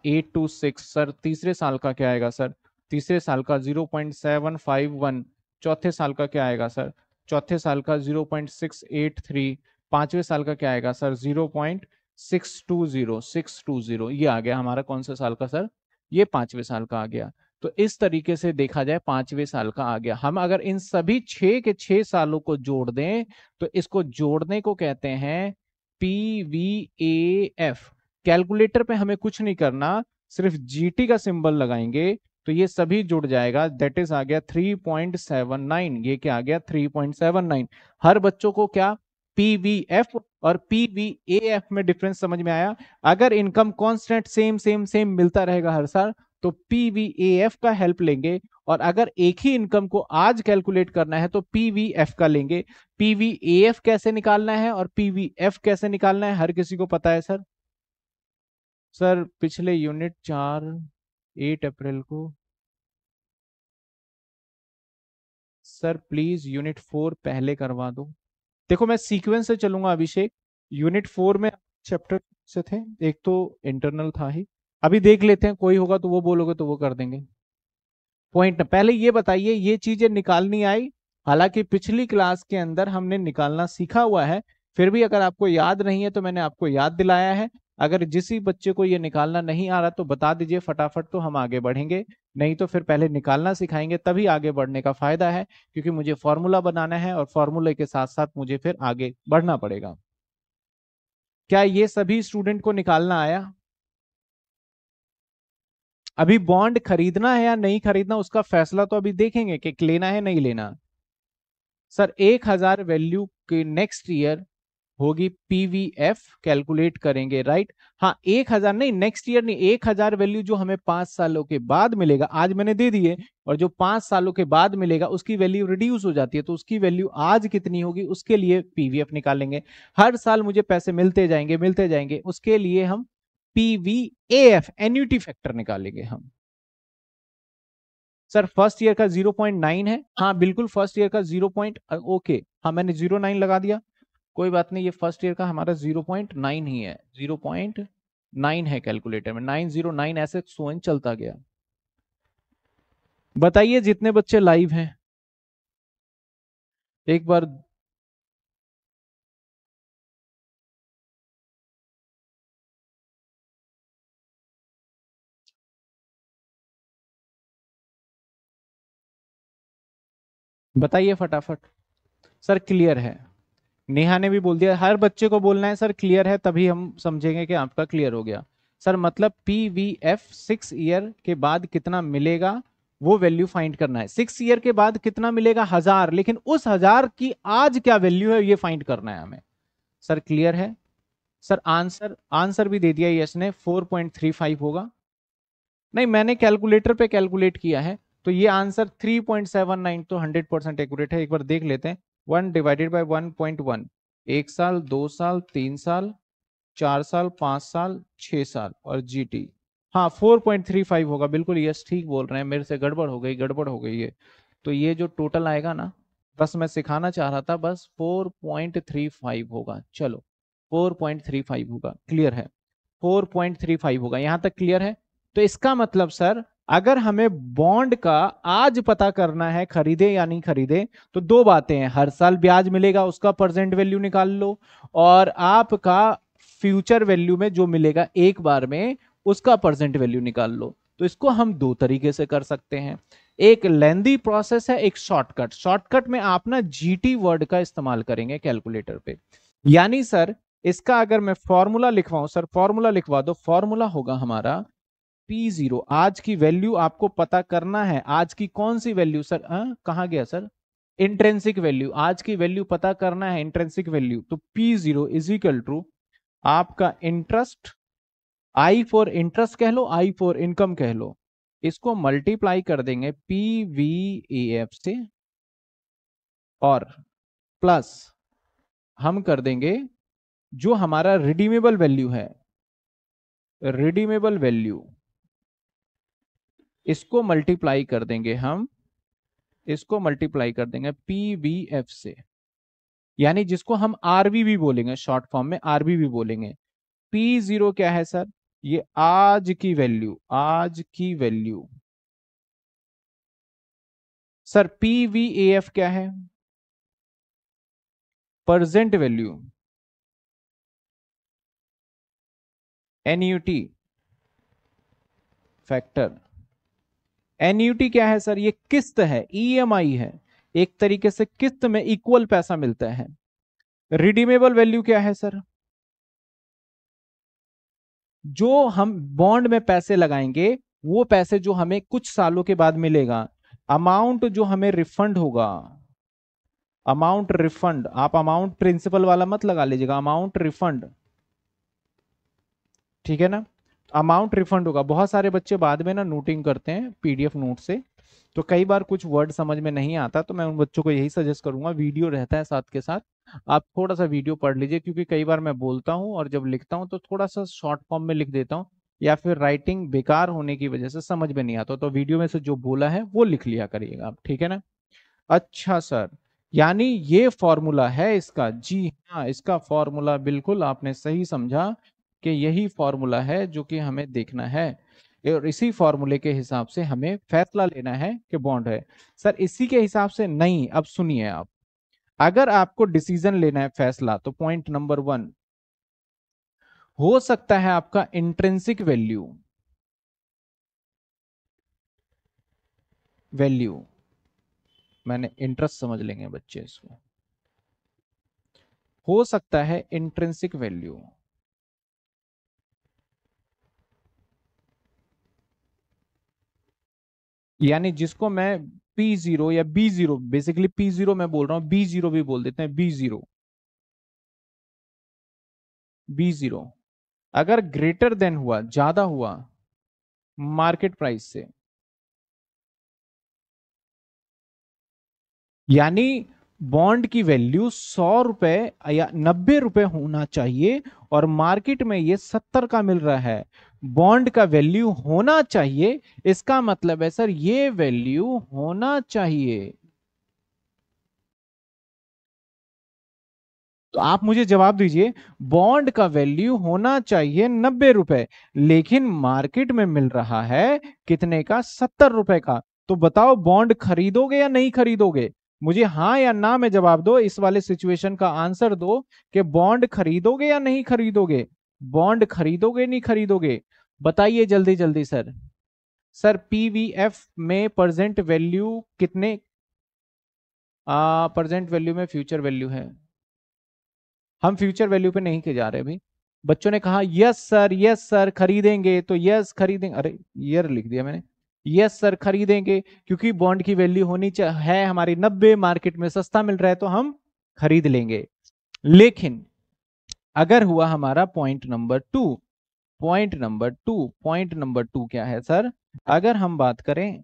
eight two six sir तीसरे साल का क्या आएगा सर तीसरे साल का zero point seven five one चौथे साल का क्या आएगा सर चौथे साल का zero point six eight three पांचवें साल का क्या आएगा sir zero point six two zero six two zero ये आ गया हमारा कौन सा साल का सर ये पांचवें साल का आ गया तो इस तरीके से देखा जाए पांचवें साल का आ गया हम अगर इन सभी छह के छह सालों को जोड़ दें तो इसको जोड़ने को कहते हैं P V A F calculator पे हमें कुछ नहीं करना सिर्फ जीटी का सिंबल लगाएंगे तो ये सभी जुड़ जाएगा दैट इज आ गया 3.79 ये क्या आ गया 3.79 हर बच्चों को क्या पीवीएफ और पीवीएफ में डिफरेंस समझ में आया अगर income constant same same same मिलता रहेगा हर साल तो पीवीएफ का हेल्प लेंगे और अगर एक ही इनकम को आज कैलकुलेट करना है तो पीवीएफ का लेंगे पीवीएफ कैसे निकालना है और पीवीएफ कैसे निकालना है हर किसी को पता है सर सर पिछले यूनिट चार एट अप्रैल को सर प्लीज यूनिट फोर पहले करवा दो देखो मैं सीक्वेंस से चलूंगा अभिषेक यूनिट फोर में चैप्टर से थे एक तो इंटरनल था ही अभी देख लेते हैं कोई होगा तो वो बोलोगे तो वो कर देंगे पॉइंट पहले ये बताइए ये चीजें निकालनी आई हालांकि पिछली क्लास के अंदर हमने निकालना सीखा हुआ है फिर भी अगर आपको याद नहीं है तो मैंने आपको याद दिलाया है अगर जिस बच्चे को ये निकालना नहीं आ रहा तो बता दीजिए फटाफट तो हम आगे बढ़ेंगे नहीं तो फिर पहले निकालना सिखाएंगे तभी आगे बढ़ने का फायदा है क्योंकि मुझे फॉर्मूला बनाना है और फॉर्मूले के साथ साथ मुझे फिर आगे बढ़ना पड़ेगा क्या ये सभी स्टूडेंट को निकालना आया अभी बॉन्ड खरीदना है या नहीं खरीदना उसका फैसला तो अभी देखेंगे कि लेना है नहीं लेना सर एक हजार वैल्यू के नेक्स्ट ईयर होगी पीवीएफ कैलकुलेट करेंगे राइट हाँ एक हजार नहीं नेक्स्ट ईयर नहीं एक हजार वैल्यू जो हमें पांच सालों के बाद मिलेगा आज मैंने दे दिए और जो पांच सालों के बाद मिलेगा उसकी वैल्यू रिड्यूस हो जाती है तो उसकी वैल्यू आज कितनी होगी उसके लिए पीवीएफ निकालेंगे हर साल मुझे पैसे मिलते जाएंगे मिलते जाएंगे उसके लिए हम पीवीएफ एन्यूटी फैक्टर निकालेंगे हम सर फर्स्ट ईयर का 0.9 है हाँ बिल्कुल फर्स्ट ईयर का 0. ओके हाँ मैंने 0.9 लगा दिया कोई बात नहीं ये फर्स्ट ईयर का हमारा जीरो पॉइंट नाइन ही है जीरो पॉइंट नाइन है कैलकुलेटर में नाइन जीरो नाइन ऐसे सोन चलता गया बताइए जितने बच्चे लाइव हैं एक बार बताइए फटाफट सर क्लियर है नेहा ने भी बोल दिया हर बच्चे को बोलना है सर क्लियर है तभी हम समझेंगे कि आपका क्लियर हो गया सर मतलब P V F six year के बाद कितना मिलेगा वो वैल्यू फाइंड करना है सिक्स ईयर के बाद कितना मिलेगा हजार लेकिन उस हजार की आज क्या वैल्यू है ये फाइंड करना है हमें सर क्लियर है सर आंसर आंसर भी दे दिया यस ने 4.35 होगा नहीं मैंने कैलकुलेटर पे कैलकुलेट किया है तो ये आंसर 3.79 तो 100 परसेंट एक्यूरेट है एक बार देख लेते हैं one divided by one point one एक साल दो साल तीन साल चार साल पांच साल छह साल और जी टी हाँ फोर पॉइंट थ्री फाइव होगा बिल्कुल यस ठीक बोल रहे हैं मेरे से गड़बड़ हो गई गड़बड़ हो गई है तो ये जो टोटल आएगा ना बस मैं सिखाना चाह रहा था बस फोर पॉइंट थ्री फाइव होगा चलो फोर पॉइंट थ्री फाइव होगा क्लियर है फोर पॉइंट थ्री फाइव होगा यहाँ तक क्लियर है तो इसका मतलब सर अगर हमें बॉन्ड का आज पता करना है खरीदे या नहीं खरीदे तो दो बातें हैं हर साल ब्याज मिलेगा उसका प्रेजेंट वैल्यू निकाल लो और आपका फ्यूचर वैल्यू में जो मिलेगा एक बार में उसका प्रेजेंट वैल्यू निकाल लो तो इसको हम दो तरीके से कर सकते हैं एक लेंदी प्रोसेस है एक शॉर्टकट शॉर्टकट में आप ना जी वर्ड का इस्तेमाल करेंगे कैलकुलेटर पे यानी सर इसका अगर मैं फॉर्मूला लिखवाऊं सर फॉर्मूला लिखवा दो फॉर्मूला होगा हमारा P0 जीरो आज की वैल्यू आपको पता करना है आज की कौन सी वैल्यू सर कहा गया सर इंट्रेंसिक वैल्यू आज की वैल्यू पता करना है इंट्रेंसिक वैल्यू तो P zero is equal to आपका इंटरेस्ट आई फॉर इंटरेस्ट कह लो आई फॉर इनकम कह लो इसको मल्टीप्लाई कर देंगे पी वी ए एफ से और प्लस हम कर देंगे जो हमारा रिडीमेबल वैल्यू है रिडीमेबल वैल्यू इसको मल्टीप्लाई कर देंगे हम इसको मल्टीप्लाई कर देंगे पी वी एफ से यानी जिसको हम आरबी भी बोलेंगे शॉर्ट फॉर्म में आरबी भी बोलेंगे पी जीरो क्या है सर ये आज की वैल्यू आज की value sir P V F क्या है present value annuity factor annuity क्या है सर ये किस्त है ईएमआई e है एक तरीके से किस्त में इक्वल पैसा मिलता है रिडीमेबल वैल्यू क्या है सर जो हम बॉन्ड में पैसे लगाएंगे वो पैसे जो हमें कुछ सालों के बाद मिलेगा अमाउंट जो हमें रिफंड होगा अमाउंट रिफंड आप अमाउंट प्रिंसिपल वाला मत लगा लीजिएगा अमाउंट रिफंड ठीक है ना अमाउंट रिफंड होगा बहुत सारे बच्चे बाद में ना नोटिंग करते हैं पीडीएफ नोट से तो कई बार कुछ वर्ड समझ में नहीं आता तो मैं उन बच्चों को यही सजेस्ट करूंगा वीडियो रहता है साथ के साथ आप थोड़ा सा वीडियो पढ़ लीजिए क्योंकि कई बार मैं बोलता हूँ और जब लिखता हूँ तो थोड़ा सा शॉर्ट फॉर्म में लिख देता हूँ या फिर राइटिंग बेकार होने की वजह से समझ में नहीं आता तो वीडियो में से जो बोला है वो लिख लिया करिएगा आप ठीक है ना अच्छा सर यानी ये फॉर्मूला है इसका जी हाँ इसका फॉर्मूला बिल्कुल आपने सही समझा कि यही फॉर्मूला है जो कि हमें देखना है और इसी फॉर्मूले के हिसाब से हमें फैसला लेना है कि बॉन्ड है सर इसी के हिसाब से नहीं अब सुनिए आप अगर आपको डिसीजन लेना है फैसला तो पॉइंट नंबर वन हो सकता है आपका इंट्रेंसिक वैल्यू वैल्यू मैंने इंटरेस्ट समझ लेंगे बच्चे इसमें हो सकता है इंट्रेंसिक वैल्यू यानी जिसको मैं पी जीरो या B zero basically P zero मैं बोल रहा हूं बी जीरो भी बोल देते हैं बी जीरो बी जीरो अगर ग्रेटर देन हुआ ज्यादा हुआ मार्केट प्राइस से यानी बॉन्ड की वैल्यू सौ रुपए या नब्बे रुपए होना चाहिए और मार्केट में ये सत्तर का मिल रहा है बॉन्ड का वैल्यू होना चाहिए इसका मतलब है सर ये वैल्यू होना चाहिए तो आप मुझे जवाब दीजिए बॉन्ड का वैल्यू होना चाहिए नब्बे रुपए लेकिन मार्केट में मिल रहा है कितने का सत्तर रुपए का तो बताओ बॉन्ड खरीदोगे या नहीं खरीदोगे मुझे हाँ या ना में जवाब दो इस वाले सिचुएशन का आंसर दो कि बॉन्ड खरीदोगे या नहीं खरीदोगे बॉन्ड खरीदोगे नहीं खरीदोगे बताइए जल्दी जल्दी सर सर पीवीएफ में प्रजेंट वैल्यू कितने प्रजेंट वैल्यू में फ्यूचर वैल्यू है हम फ्यूचर वैल्यू पे नहीं के जा रहे भाई बच्चों ने कहा यस सर यस सर खरीदेंगे तो यस खरीदेंगे अरे ईयर लिख दिया मैंने यस सर खरीदेंगे क्योंकि बॉन्ड की वैल्यू होनी है हमारी नब्बे मार्केट में सस्ता मिल रहा है तो हम खरीद लेंगे लेकिन अगर हुआ हमारा point number two point number two point number two क्या है सर अगर हम बात करें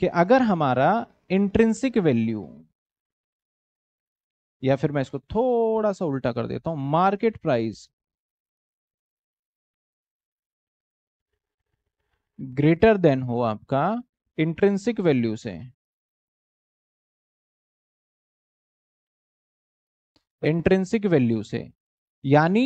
कि अगर हमारा इंट्रेंसिक वैल्यू या फिर मैं इसको थोड़ा सा उल्टा कर देता हूं मार्केट प्राइस ग्रेटर देन हो आपका इंट्रेंसिक वैल्यू से इंट्रेंसिक वैल्यू से यानी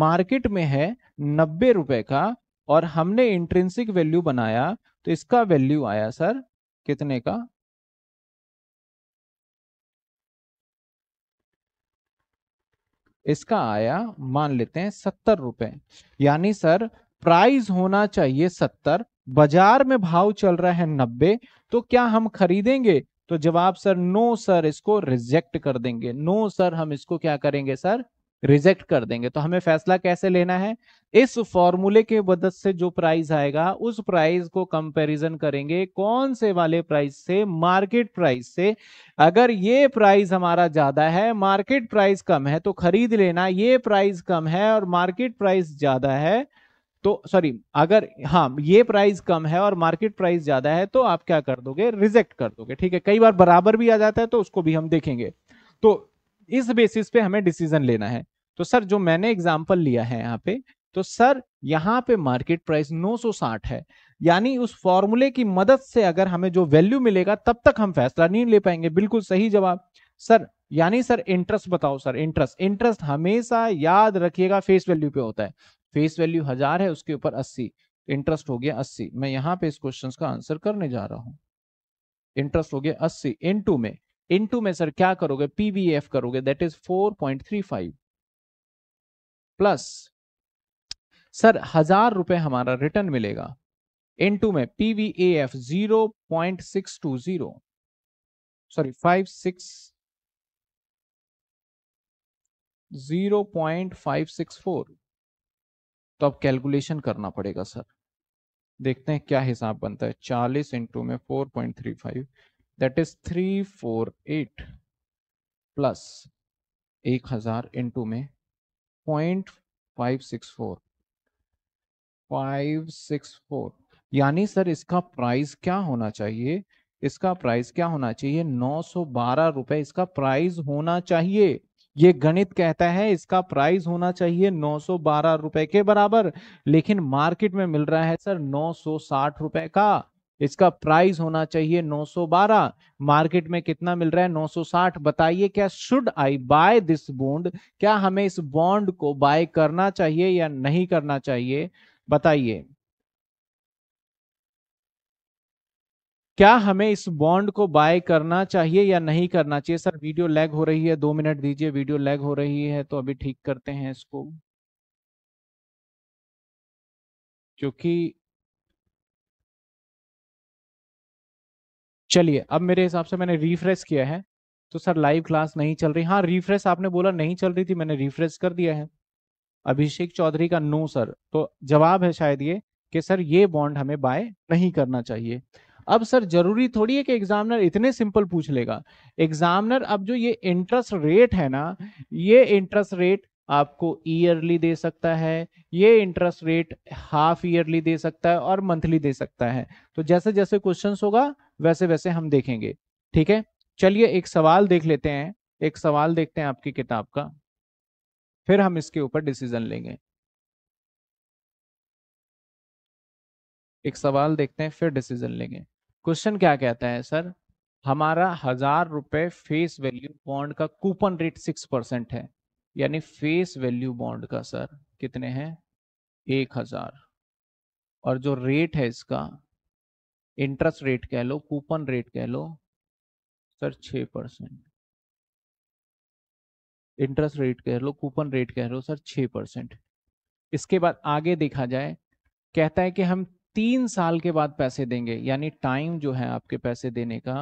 मार्केट में है नब्बे रुपए का और हमने इंट्रेंसिक वैल्यू बनाया तो इसका वैल्यू आया सर कितने का इसका आया मान लेते हैं सत्तर रुपए यानी सर प्राइस होना चाहिए सत्तर बाजार में भाव चल रहा है नब्बे तो क्या हम खरीदेंगे तो जवाब सर नो सर इसको रिजेक्ट कर देंगे नो सर हम इसको क्या करेंगे सर रिजेक्ट कर देंगे तो हमें फैसला कैसे लेना है इस फॉर्मूले के मदद से जो प्राइस आएगा उस प्राइस को कंपैरिजन करेंगे कौन से वाले प्राइस से मार्केट प्राइस से अगर ये प्राइस हमारा ज्यादा है मार्केट प्राइस कम है तो खरीद लेना ये प्राइस कम है और मार्केट प्राइस ज्यादा है तो सॉरी अगर हाँ ये प्राइस कम है और मार्केट प्राइस ज्यादा है तो आप क्या कर दोगे रिजेक्ट कर दोगे ठीक है कई बार बराबर भी आ जाता है तो उसको भी हम देखेंगे तो इस बेसिस पे हमें डिसीजन लेना है तो सर जो मैंने एग्जाम्पल लिया है यहाँ पे तो सर यहाँ पे मार्केट प्राइस 960 है यानी उस फॉर्मूले की मदद से अगर हमें जो वैल्यू मिलेगा तब तक हम फैसला नहीं ले पाएंगे बिल्कुल सही जवाब सर यानी सर इंटरेस्ट बताओ सर इंटरेस्ट इंटरेस्ट हमेशा याद रखिएगा फेस वैल्यू पे होता है फेस वैल्यू हजार है उसके ऊपर अस्सी इंटरेस्ट हो गया अस्सी मैं यहाँ पे इस क्वेश्चन का आंसर करने जा रहा हूँ इंटरेस्ट हो गया अस्सी इन में इन में सर क्या करोगे पीवीएफ करोगे that is four point three five plus sir हजार रुपए हमारा रिटर्न मिलेगा इन टू में PVF zero point six two zero sorry five six zero point five six four तो अब कैलकुलेशन करना पड़ेगा सर देखते हैं क्या हिसाब बनता है चालीस इंटू में four point three five that is three four eight plus एक हजार इंटू में point five six four five six four यानी सर इसका प्राइस क्या होना चाहिए इसका प्राइस क्या होना चाहिए नौ सौ बारह रुपए इसका प्राइस होना चाहिए ये गणित कहता है इसका प्राइस होना चाहिए नौ सौ बारह रुपए के बराबर लेकिन मार्केट में मिल रहा है सर नौ सौ साठ रुपए का इसका प्राइस होना चाहिए 912 मार्केट में कितना मिल रहा है 960 बताइए क्या should I buy this bond क्या हमें इस बॉन्ड को बाय करना चाहिए या नहीं करना चाहिए बताइए क्या हमें इस बॉन्ड को बाय करना चाहिए या नहीं करना चाहिए सर वीडियो लैग हो रही है दो मिनट दीजिए वीडियो लैग हो रही है तो अभी ठीक करते हैं इसको क्योंकि चलिए अब मेरे हिसाब से मैंने रिफ्रेश किया है तो सर लाइव क्लास नहीं चल रही हाँ रिफ्रेश आपने बोला नहीं चल रही थी मैंने रिफ्रेश कर दिया है अभिषेक चौधरी का नो सर तो जवाब है शायद ये कि सर ये बॉन्ड हमें बाय नहीं करना चाहिए अब सर जरूरी थोड़ी है कि एग्जामिनर इतने सिंपल पूछ लेगा एग्जामिनर अब जो ये इंटरेस्ट रेट है ना ये इंटरेस्ट रेट आपको ईयरली दे सकता है ये इंटरेस्ट रेट हाफ ईयरली दे सकता है और मंथली दे सकता है तो जैसे जैसे क्वेश्चंस होगा वैसे वैसे हम देखेंगे ठीक है चलिए एक सवाल देख लेते हैं एक सवाल देखते हैं आपकी किताब का फिर हम इसके ऊपर डिसीजन लेंगे एक सवाल देखते हैं फिर डिसीजन लेंगे क्वेश्चन क्या कहता है सर हमारा हजार रुपए फेस वैल्यू बॉन्ड का कूपन रेट सिक्स परसेंट है यानी फेस वैल्यू बॉन्ड का सर कितने हैं एक हजार और जो रेट है इसका इंटरेस्ट रेट कह लो कूपन रेट कह लो सर छ परसेंट इंटरेस्ट रेट कह लो कूपन रेट कह लो सर छ परसेंट इसके बाद आगे देखा जाए कहता है कि हम तीन साल के बाद पैसे देंगे यानी टाइम जो है आपके पैसे देने का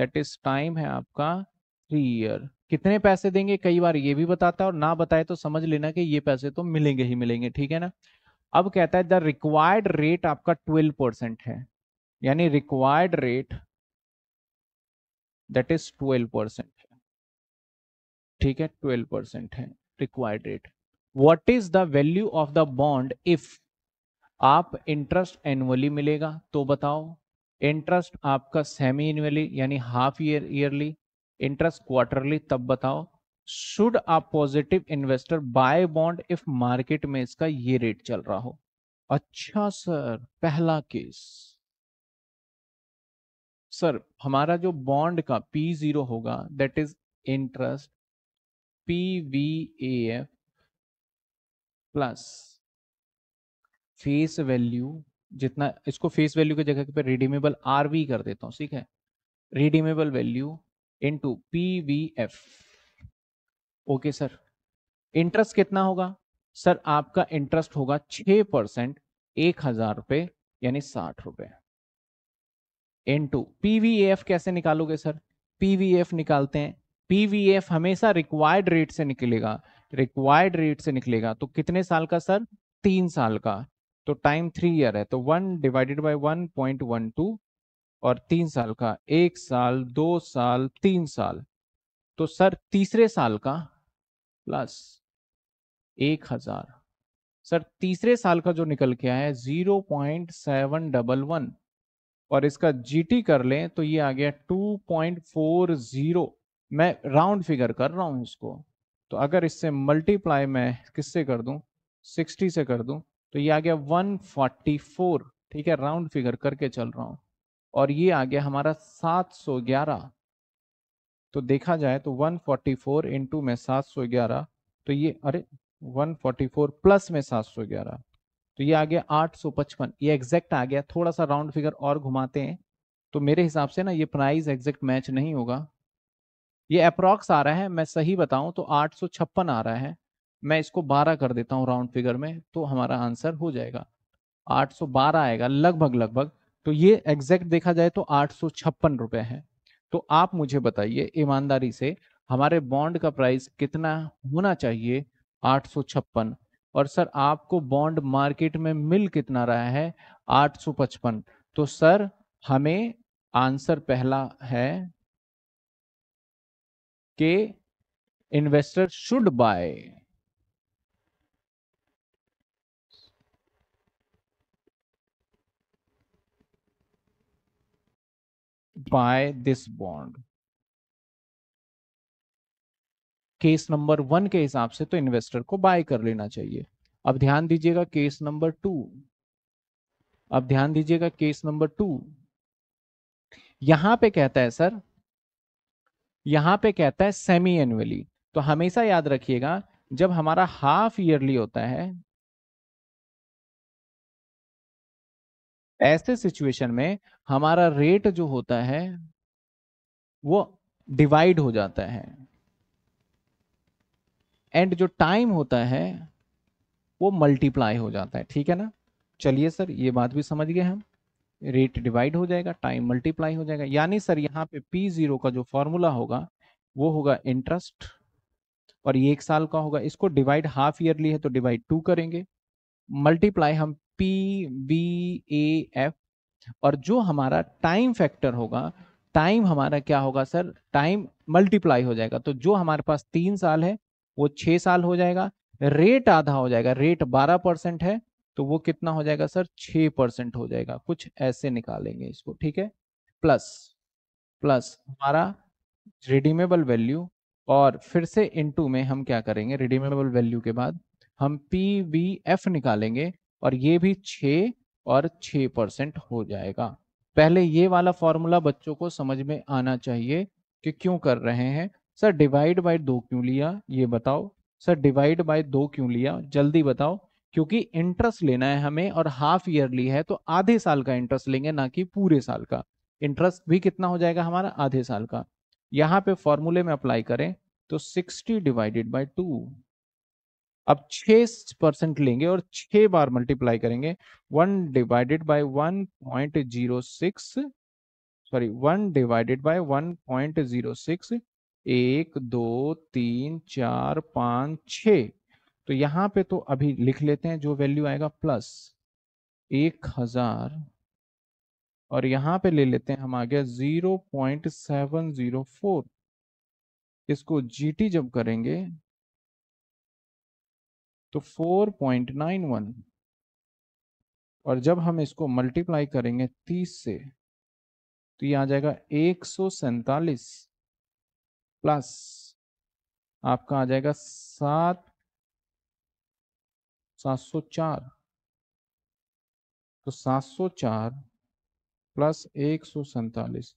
दैट इज टाइम है आपका थ्री ईयर कितने पैसे देंगे कई बार ये भी बताता है और ना बताए तो समझ लेना कि ये पैसे तो मिलेंगे ही मिलेंगे ठीक है ना अब कहता है द रिक्वायर्ड रेट आपका ट्वेल्व परसेंट है यानी required rate that is twelve percent ठीक है ट्वेल्व परसेंट है required rate what is the value of the bond if आप इंटरेस्ट एनुअली मिलेगा तो बताओ इंटरेस्ट आपका सेमी एनुअली यानी half year yearly interest quarterly तब बताओ शुड आप positive investor buy bond if market में इसका ये रेट चल रहा हो अच्छा सर पहला केस सर हमारा जो बॉन्ड का पी जीरो होगा that is interest P V A F plus face value जितना इसको फेस वैल्यू की जगह पे रिडीमेबल आर वी कर देता हूं ठीक है redeemable value into P V F okay sir interest कितना होगा सर आपका इंटरेस्ट होगा छह परसेंट एक हजार रुपए यानी साठ रुपए इनटू पीवीएफ कैसे निकालोगे सर पीवीएफ निकालते हैं पीवीएफ हमेशा रिक्वायर्ड रेट से निकलेगा रिक्वायर्ड रेट से निकलेगा तो कितने साल का सर तीन साल का तो टाइम थ्री ईयर है तो one divided by one point one two और तीन साल का एक साल दो साल तीन साल तो सर तीसरे साल का प्लस एक हजार सर तीसरे साल का जो निकल के आया है zero point seven double one और इसका जी कर लें तो ये आ गया 2.40 मैं राउंड फिगर कर रहा हूँ इसको तो अगर इससे मल्टीप्लाई मैं किससे कर दूँ 60 से कर दूँ तो ये आ गया 144 ठीक है राउंड फिगर करके चल रहा हूँ और ये आ गया हमारा 711 तो देखा जाए तो 144 फोर्टी इंटू में ग्यारह तो ये अरे 144 प्लस में 711 तो ये आ गया 855 ये एग्जैक्ट आ गया थोड़ा सा राउंड फिगर और घुमाते हैं तो मेरे हिसाब से ना ये प्राइस एग्जैक्ट मैच नहीं होगा ये अप्रॉक्स आ रहा है मैं सही बताऊं तो 856 आ रहा है मैं इसको 12 कर देता हूं राउंड फिगर में तो हमारा आंसर हो जाएगा 812 आएगा लगभग लगभग तो ये एग्जैक्ट देखा जाए तो आठ सौ रुपए है तो आप मुझे बताइए ईमानदारी से हमारे बॉन्ड का प्राइस कितना होना चाहिए आठ और सर आपको बॉन्ड मार्केट में मिल कितना रहा है 855 तो सर हमें आंसर पहला है कि investor should buy buy this bond case number one के हिसाब से तो इन्वेस्टर को बाय कर लेना चाहिए अब ध्यान दीजिएगा केस नंबर टू अब ध्यान दीजिएगा केस नंबर टू यहां पे कहता है सर यहां पे कहता है सेमी एनुअली तो हमेशा याद रखिएगा जब हमारा हाफ ईयरली होता है ऐसे सिचुएशन में हमारा रेट जो होता है वो डिवाइड हो जाता है एंड जो टाइम होता है वो मल्टीप्लाई हो जाता है ठीक है ना चलिए सर ये बात भी समझ गए हम रेट डिवाइड हो जाएगा टाइम मल्टीप्लाई हो जाएगा यानी सर यहाँ पे पी जीरो का जो फॉर्मूला होगा वो होगा इंटरेस्ट और ये एक साल का होगा इसको डिवाइड हाफ ईयरली है तो डिवाइड टू करेंगे मल्टीप्लाई हम पी बी ए एफ और जो हमारा टाइम फैक्टर होगा टाइम हमारा क्या होगा सर टाइम मल्टीप्लाई हो जाएगा तो जो हमारे पास तीन साल है वो छह साल हो जाएगा रेट आधा हो जाएगा रेट बारह परसेंट है तो वो कितना हो जाएगा सर छह परसेंट हो जाएगा कुछ ऐसे निकालेंगे इसको ठीक है प्लस प्लस हमारा रिडीमेबल वैल्यू और फिर से इनटू में हम क्या करेंगे रिडीमेबल वैल्यू के बाद हम पी वी एफ निकालेंगे और ये भी छ और छ परसेंट हो जाएगा पहले ये वाला फॉर्मूला बच्चों को समझ में आना चाहिए कि क्यों कर रहे हैं सर डिवाइड बाय दो क्यों लिया ये बताओ सर डिवाइड बाय दो क्यों लिया जल्दी बताओ क्योंकि इंटरेस्ट लेना है हमें और हाफ ईयरली है तो आधे साल का इंटरेस्ट लेंगे ना कि पूरे साल का इंटरेस्ट भी कितना हो जाएगा हमारा आधे साल का यहाँ पे फॉर्मूले में अप्लाई करें तो 60 डिवाइडेड बाय टू अब 6 परसेंट लेंगे और 6 बार मल्टीप्लाई करेंगे 1 divided by 1.06 sorry 1 divided by 1.06 एक दो तीन चार पाँच छ तो यहां पे तो अभी लिख लेते हैं जो वैल्यू आएगा प्लस एक हजार और यहां पे ले लेते हैं हम आ गया zero point seven zero four इसको जी जब करेंगे तो फोर पॉइंट नाइन वन और जब हम इसको मल्टीप्लाई करेंगे तीस से तो ये आ जाएगा एक सौ सैतालीस प्लस आपका आ जाएगा सात सात सौ चार तो सात सौ चार प्लस एक सौ सैतालीस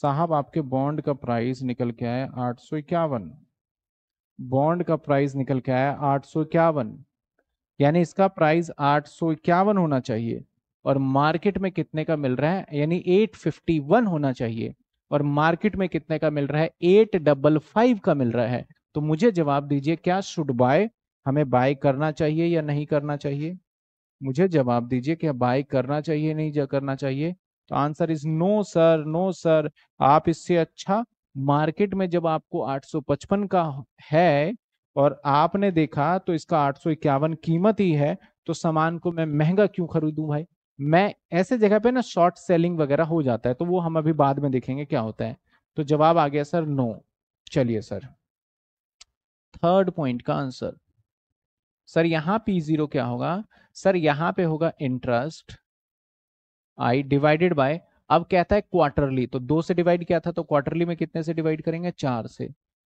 साहब आपके बॉन्ड का प्राइस निकल के आया आठ सौ इक्यावन बॉन्ड का प्राइस निकल के आया आठ सौ इक्यावन यानी इसका प्राइस आठ सौ इक्यावन होना चाहिए और मार्केट में कितने का मिल रहा है यानी 851 होना चाहिए और मार्केट में कितने का मिल रहा है एट डबल फाइव का मिल रहा है तो मुझे जवाब दीजिए क्या शुड बाय हमें बाय करना चाहिए या नहीं करना चाहिए मुझे जवाब दीजिए क्या बाय करना चाहिए नहीं करना चाहिए तो answer is no sir no sir आप इससे अच्छा मार्केट में जब आपको 855 का है और आपने देखा तो इसका आठ कीमत ही है तो सामान को मैं महंगा क्यों खरीदूं भाई मैं ऐसे जगह पे ना शॉर्ट सेलिंग वगैरह हो जाता है तो वो हम अभी बाद में देखेंगे क्या होता है तो जवाब आ गया सर नो चलिए सर थर्ड पॉइंट का आंसर सर यहां पी जीरो क्या होगा सर यहां पे होगा इंटरेस्ट आई डिवाइडेड बाय अब कहता है क्वार्टरली तो दो से डिवाइड किया था तो क्वार्टरली में कितने से डिवाइड करेंगे चार से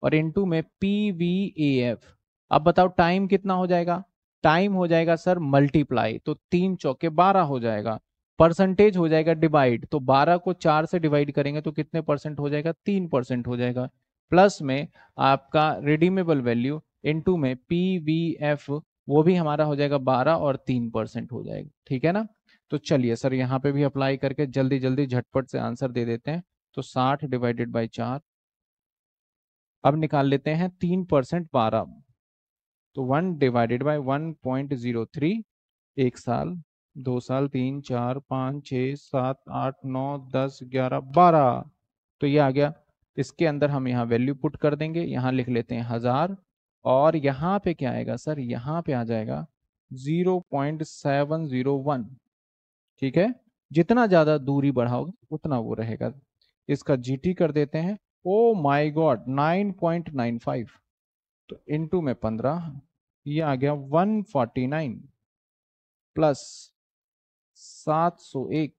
और इनटू में पी वी ए एफ अब बताओ टाइम कितना हो जाएगा टाइम हो जाएगा सर मल्टीप्लाई तो तीन चौके बारह हो जाएगा परसेंटेज हो जाएगा डिवाइड तो बारह को चार से डिवाइड करेंगे तो कितने परसेंट हो जाएगा तीन परसेंट हो जाएगा प्लस में आपका रिडीमेबल वैल्यू इनटू में पी वो भी हमारा हो जाएगा बारह और तीन परसेंट हो जाएगा ठीक है ना तो चलिए सर यहाँ पे भी अप्लाई करके जल्दी जल्दी झटपट से आंसर दे देते हैं तो साठ डिवाइडेड बाई चार अब निकाल लेते हैं तीन परसेंट बारह तो one divided by one point zero three एक साल दो साल तीन चार पाँच छ सात आठ नौ दस ग्यारह बारह तो ये आ गया इसके अंदर हम यहाँ वैल्यू पुट कर देंगे यहाँ लिख लेते हैं हज़ार और यहाँ पे क्या आएगा सर यहाँ पे आ जाएगा zero point seven zero one ठीक है जितना ज़्यादा दूरी बढ़ाओगे उतना वो रहेगा इसका जी कर देते हैं oh my god nine point nine five तो इनटू में पंद्रह ये आ गया वन फोर्टी नाइन प्लस सात सौ एक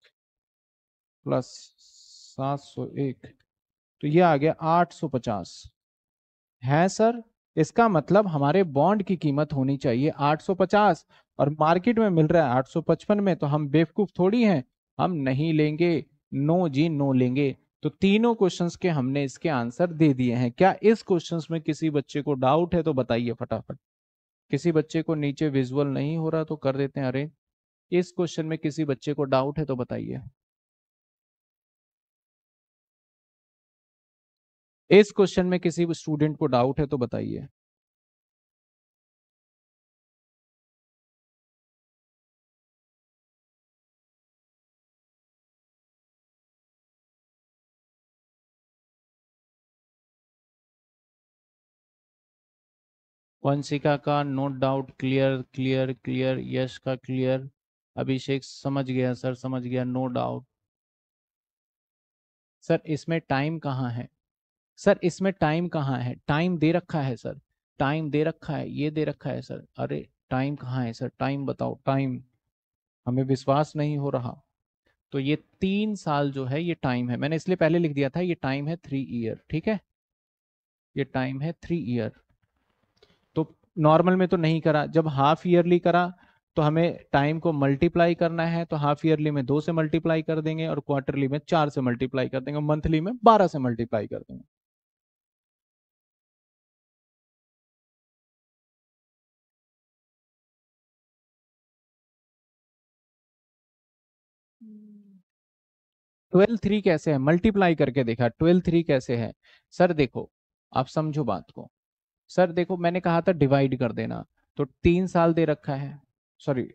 प्लस सात सौ एक तो ये आ गया आठ सौ पचास है सर इसका मतलब हमारे बॉन्ड की कीमत होनी चाहिए 850 और मार्केट में मिल रहा है 855 में तो हम बेवकूफ थोड़ी हैं हम नहीं लेंगे नो जी नो लेंगे तो तीनों क्वेश्चंस के हमने इसके आंसर दे दिए हैं क्या इस क्वेश्चंस में किसी बच्चे को डाउट है तो बताइए फटाफट किसी बच्चे को नीचे विजुअल नहीं हो रहा तो कर देते हैं अरे इस क्वेश्चन में किसी बच्चे को डाउट है तो बताइए इस क्वेश्चन में किसी स्टूडेंट को डाउट है तो बताइए वंशिका का no doubt clear clear clear Yash का क्लियर अभिषेक समझ गया सर समझ गया नो डाउट सर इसमें टाइम कहाँ है सर इसमें टाइम कहाँ है टाइम दे रखा है सर टाइम दे रखा है ये दे रखा है सर अरे टाइम कहाँ है सर टाइम बताओ टाइम हमें विश्वास नहीं हो रहा तो ये तीन साल जो है ये टाइम है मैंने इसलिए पहले लिख दिया था ये टाइम है थ्री ईयर ठीक है ये टाइम है थ्री ईयर नॉर्मल में तो नहीं करा जब हाफ ईयरली करा तो हमें टाइम को मल्टीप्लाई करना है तो हाफ ईयरली में दो से मल्टीप्लाई कर देंगे और क्वार्टरली में चार से मल्टीप्लाई कर देंगे मंथली में बारह से मल्टीप्लाई कर देंगे ट्वेल्व थ्री कैसे है मल्टीप्लाई करके देखा ट्वेल्व थ्री कैसे है सर देखो आप समझो बात को सर देखो मैंने कहा था डिवाइड कर देना तो तीन साल दे रखा है सॉरी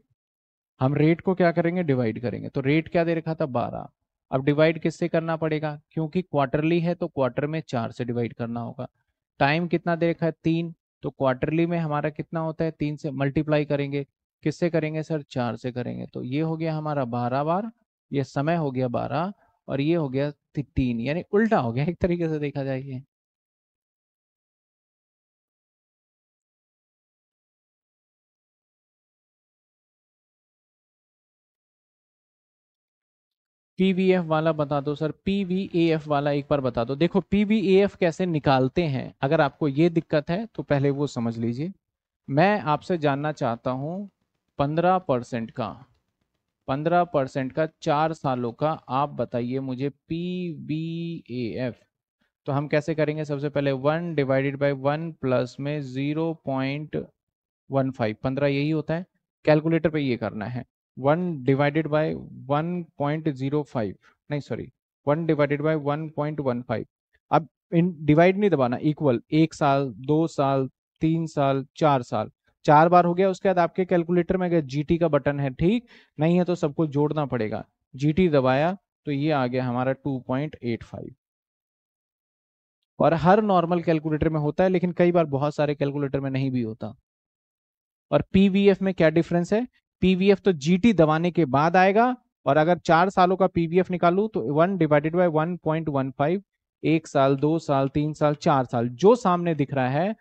हम रेट को क्या करेंगे डिवाइड करेंगे तो रेट क्या दे रखा था बारह अब डिवाइड किससे करना पड़ेगा क्योंकि क्वार्टरली है तो क्वार्टर में चार से डिवाइड करना होगा टाइम कितना दे रखा है तीन तो क्वार्टरली में हमारा कितना होता है तीन से मल्टीप्लाई करेंगे किससे करेंगे सर चार से करेंगे तो ये हो गया हमारा बारह बार ये समय हो गया बारह और ये हो गया तीन यानी उल्टा हो गया एक तरीके से देखा जाए पीवीएफ वाला बता दो सर पीवीएएफ वाला एक बार बता दो देखो पीवीएएफ कैसे निकालते हैं अगर आपको ये दिक्कत है तो पहले वो समझ लीजिए मैं आपसे जानना चाहता हूँ पंद्रह परसेंट का पंद्रह परसेंट का चार सालों का आप बताइए मुझे पी एफ तो हम कैसे करेंगे सबसे पहले one divided by one plus में ज़ीरो पॉइंट वन फाइव पंद्रह यही होता है कैलकुलेटर पे ये करना है one divided by one point zero five नहीं sorry one divided by one point one five अब इन डिवाइड नहीं दबाना इक्वल एक साल दो साल तीन साल चार साल चार बार हो गया उसके बाद आपके कैलकुलेटर में अगर जी का बटन है ठीक नहीं है तो सबको जोड़ना पड़ेगा जी दबाया तो ये आ गया हमारा 2.85 और हर नॉर्मल कैलकुलेटर में होता है लेकिन कई बार बहुत सारे कैलकुलेटर में नहीं भी होता और पीवीएफ में क्या डिफरेंस है पीवीएफ तो जीटी दबाने के बाद आएगा और अगर चार सालों का पीवीएफ निकालू तो one divided by one point one five एक साल दो साल तीन साल चार साल जो सामने दिख रहा है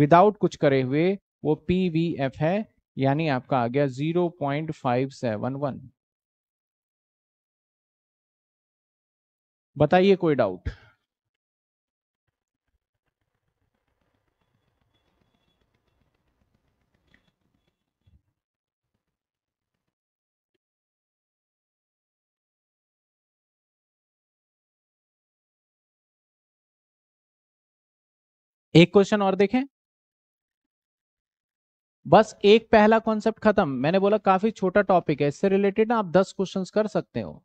विदाउट कुछ करे हुए वो पीवीएफ है यानी आपका आ गया zero point five seven one बताइए कोई डाउट एक क्वेश्चन और देखें बस एक पहला कॉन्सेप्ट खत्म मैंने बोला काफी छोटा टॉपिक है इससे रिलेटेड ना आप दस क्वेश्चंस कर सकते हो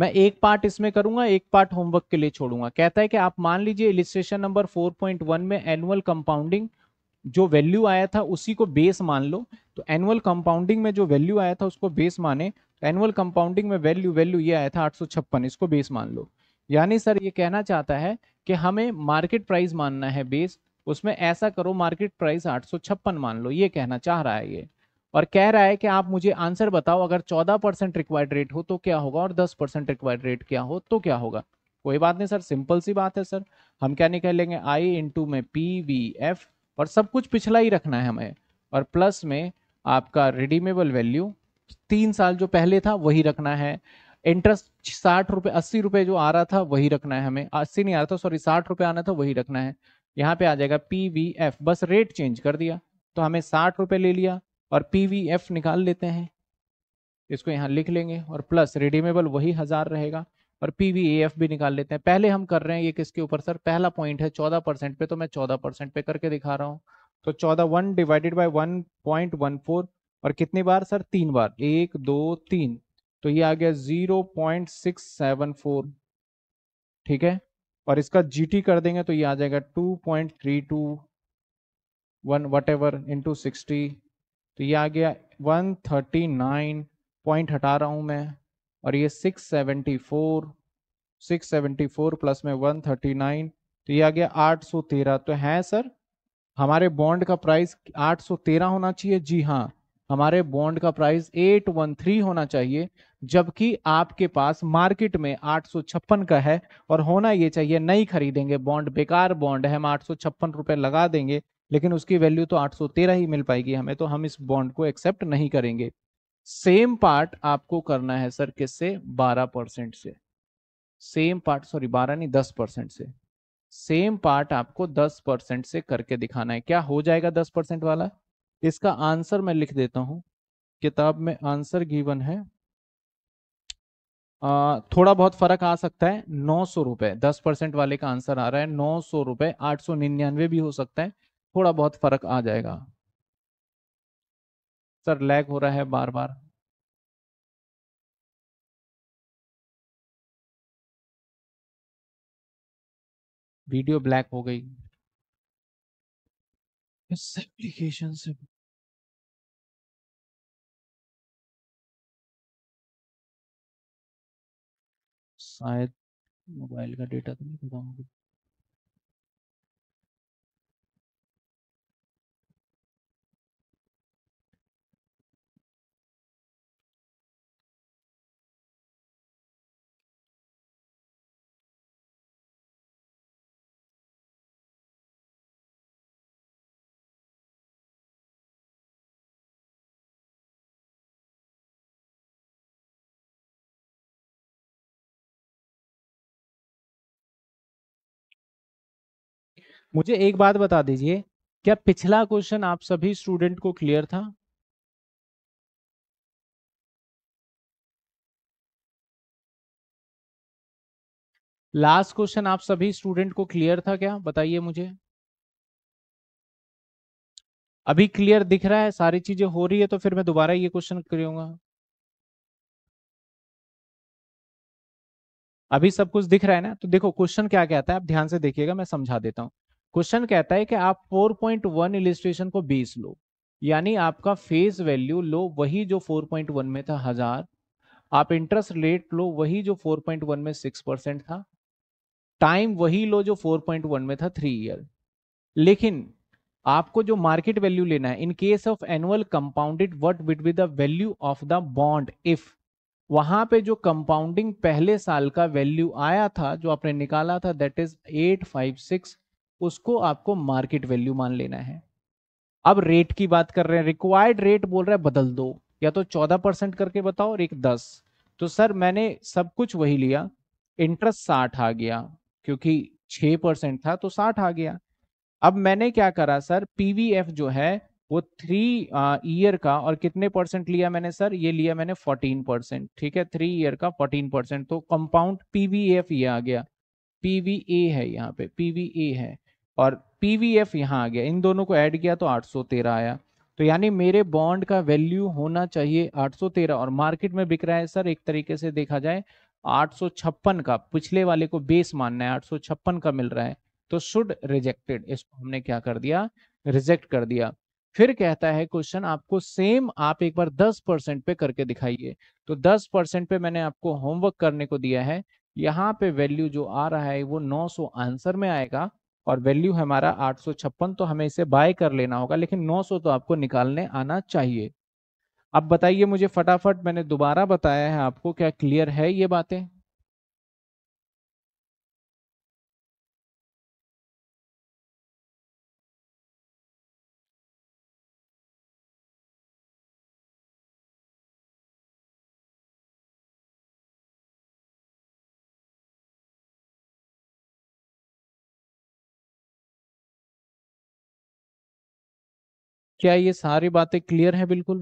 मैं एक पार्ट इसमें करूंगा एक पार्ट होमवर्क के लिए छोड़ूंगा कहता है कि आप मान लीजिए इलिस्ट्रेशन नंबर 4.1 में एनुअल कंपाउंडिंग जो वैल्यू आया था उसी को बेस मान लो तो एनुअल कंपाउंडिंग में जो वैल्यू आया था उसको बेस माने तो एनुअल कंपाउंडिंग में वैल्यू वैल्यू ये आया था आठ इसको बेस मान लो यानी सर ये कहना चाहता है कि हमें मार्केट प्राइस मानना है बेस उसमें ऐसा करो मार्केट प्राइस आठ मान लो ये कहना चाह रहा है ये और कह रहा है कि आप मुझे आंसर बताओ अगर 14 परसेंट रिक्वायर्ड रेट हो तो क्या होगा और 10 परसेंट रिक्वायर्ड रेट क्या हो तो क्या होगा कोई बात नहीं सर सिंपल सी बात है सर हम क्या निकालेंगे आई इंटू में पी वी एफ और सब कुछ पिछला ही रखना है हमें और प्लस में आपका रिडीमेबल वैल्यू तीन साल जो पहले था वही रखना है इंटरेस्ट साठ रुपए अस्सी रुपए जो आ रहा था वही रखना है हमें अस्सी नहीं आ रहा था सॉरी साठ रुपए आना था वही रखना है यहाँ पे आ जाएगा पीवीएफ बस रेट चेंज कर दिया तो हमें साठ रुपए ले लिया और पीवीएफ निकाल लेते हैं इसको यहाँ लिख लेंगे और प्लस रिडीमेबल वही हजार रहेगा और पीवीएफ भी निकाल लेते हैं पहले हम कर रहे हैं ये किसके ऊपर सर पहला पॉइंट है चौदह परसेंट पे तो मैं चौदह परसेंट पे करके दिखा रहा हूँ तो चौदह one divided by one point one four और कितनी बार सर तीन बार एक दो तीन तो ये आ गया zero point six seven four ठीक है और इसका जीटी कर देंगे तो ये आ जाएगा two point three two one whatever into sixty तो ये आ गया वन थर्टी नाइन पॉइंट हटा रहा हूं मैं और ये six seventy four six seventy four plus में वन थर्टी नाइन तो ये आ गया आठ सौ तेरह तो है सर हमारे बॉन्ड का प्राइस आठ सौ तेरह होना चाहिए जी हाँ हमारे बॉन्ड का प्राइस 813 होना चाहिए जबकि आपके पास मार्केट में आठ का है और होना ये चाहिए नहीं खरीदेंगे बॉन्ड बेकार बॉन्ड है हम आठ रुपए लगा देंगे लेकिन उसकी वैल्यू तो 813 ही मिल पाएगी हमें तो हम इस बॉन्ड को एक्सेप्ट नहीं करेंगे सेम पार्ट आपको करना है सर किससे 12 परसेंट से सेम पार्ट सॉरी 12 नहीं 10 परसेंट से सेम पार्ट आपको 10 परसेंट से करके दिखाना है क्या हो जाएगा 10 परसेंट वाला इसका आंसर मैं लिख देता हूं किताब में आंसर गिवन है आ, थोड़ा बहुत फर्क आ सकता है नौ सौ रुपए दस परसेंट वाले का आंसर आ रहा है नौ सौ रुपए आठ सौ निन्यानवे भी हो सकता है थोड़ा बहुत फर्क आ जाएगा सर लैग हो रहा है बार बार वीडियो ब्लैक हो गई इस एप्लीकेशन से शायद मोबाइल का डेटा तो नहीं पता होगा मुझे एक बात बता दीजिए क्या पिछला क्वेश्चन आप सभी स्टूडेंट को क्लियर था लास्ट क्वेश्चन आप सभी स्टूडेंट को क्लियर था क्या बताइए मुझे अभी क्लियर दिख रहा है सारी चीजें हो रही है तो फिर मैं दोबारा ये क्वेश्चन करूंगा अभी सब कुछ दिख रहा है ना तो देखो क्वेश्चन क्या कहता है आप ध्यान से देखिएगा मैं समझा देता हूं क्वेश्चन कहता है कि आप 4.1 पॉइंट इलिस्ट्रेशन को बेस लो यानी आपका फेस वैल्यू लो वही जो 4.1 में था हजार आप इंटरेस्ट रेट लो वही जो 4.1 में 6 परसेंट था टाइम वही लो जो 4.1 में था थ्री ईयर लेकिन आपको जो मार्केट वैल्यू लेना है in case of annual compounded what would be the value of the bond if वहां पे जो कंपाउंडिंग पहले साल का वैल्यू आया था जो आपने निकाला था that is eight five six उसको आपको मार्केट वैल्यू मान लेना है अब रेट की बात कर रहे हैं रिक्वायर्ड रेट बोल रहा है बदल दो या तो चौदह परसेंट करके बताओ और एक दस तो सर मैंने सब कुछ वही लिया इंटरेस्ट साठ आ गया क्योंकि छह परसेंट था तो साठ आ गया अब मैंने क्या करा सर पीवीएफ जो है वो थ्री ईयर का और कितने परसेंट लिया मैंने सर ये लिया मैंने फोर्टीन परसेंट ठीक है थ्री ईयर का फोर्टीन परसेंट तो कंपाउंड पीवीएफ ये आ गया पीवीए है यहाँ पे पीवीए है और पीवीएफ यहाँ आ गया इन दोनों को ऐड किया तो 813 आया तो यानी मेरे बॉन्ड का वैल्यू होना चाहिए 813 और मार्केट में बिक रहा है सर एक तरीके से देखा जाए 856 का पिछले वाले को बेस मानना है आठ का मिल रहा है तो शुड रिजेक्टेड इसको हमने क्या कर दिया रिजेक्ट कर दिया फिर कहता है क्वेश्चन आपको सेम आप एक बार 10 परसेंट पे करके दिखाइए तो 10 परसेंट पे मैंने आपको होमवर्क करने को दिया है यहाँ पे वैल्यू जो आ रहा है वो 900 आंसर में आएगा और वैल्यू हमारा आठ तो हमें इसे बाय कर लेना होगा लेकिन 900 तो आपको निकालने आना चाहिए अब बताइए मुझे फटाफट मैंने दोबारा बताया है आपको क्या क्लियर है ये बातें क्या ये सारी बातें क्लियर है बिल्कुल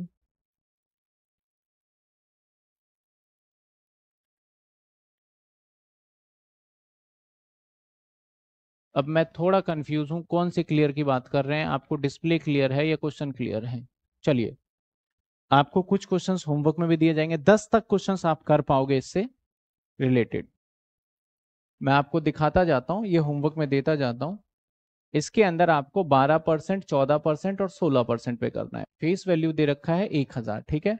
अब मैं थोड़ा कंफ्यूज हूं कौन से क्लियर की बात कर रहे हैं आपको डिस्प्ले क्लियर है या क्वेश्चन क्लियर है चलिए आपको कुछ क्वेश्चंस होमवर्क में भी दिए जाएंगे दस तक क्वेश्चंस आप कर पाओगे इससे रिलेटेड मैं आपको दिखाता जाता हूं ये होमवर्क में देता जाता हूं इसके अंदर आपको 12 परसेंट चौदह परसेंट और 16 परसेंट पे करना है फेस वैल्यू दे रखा है एक हजार ठीक है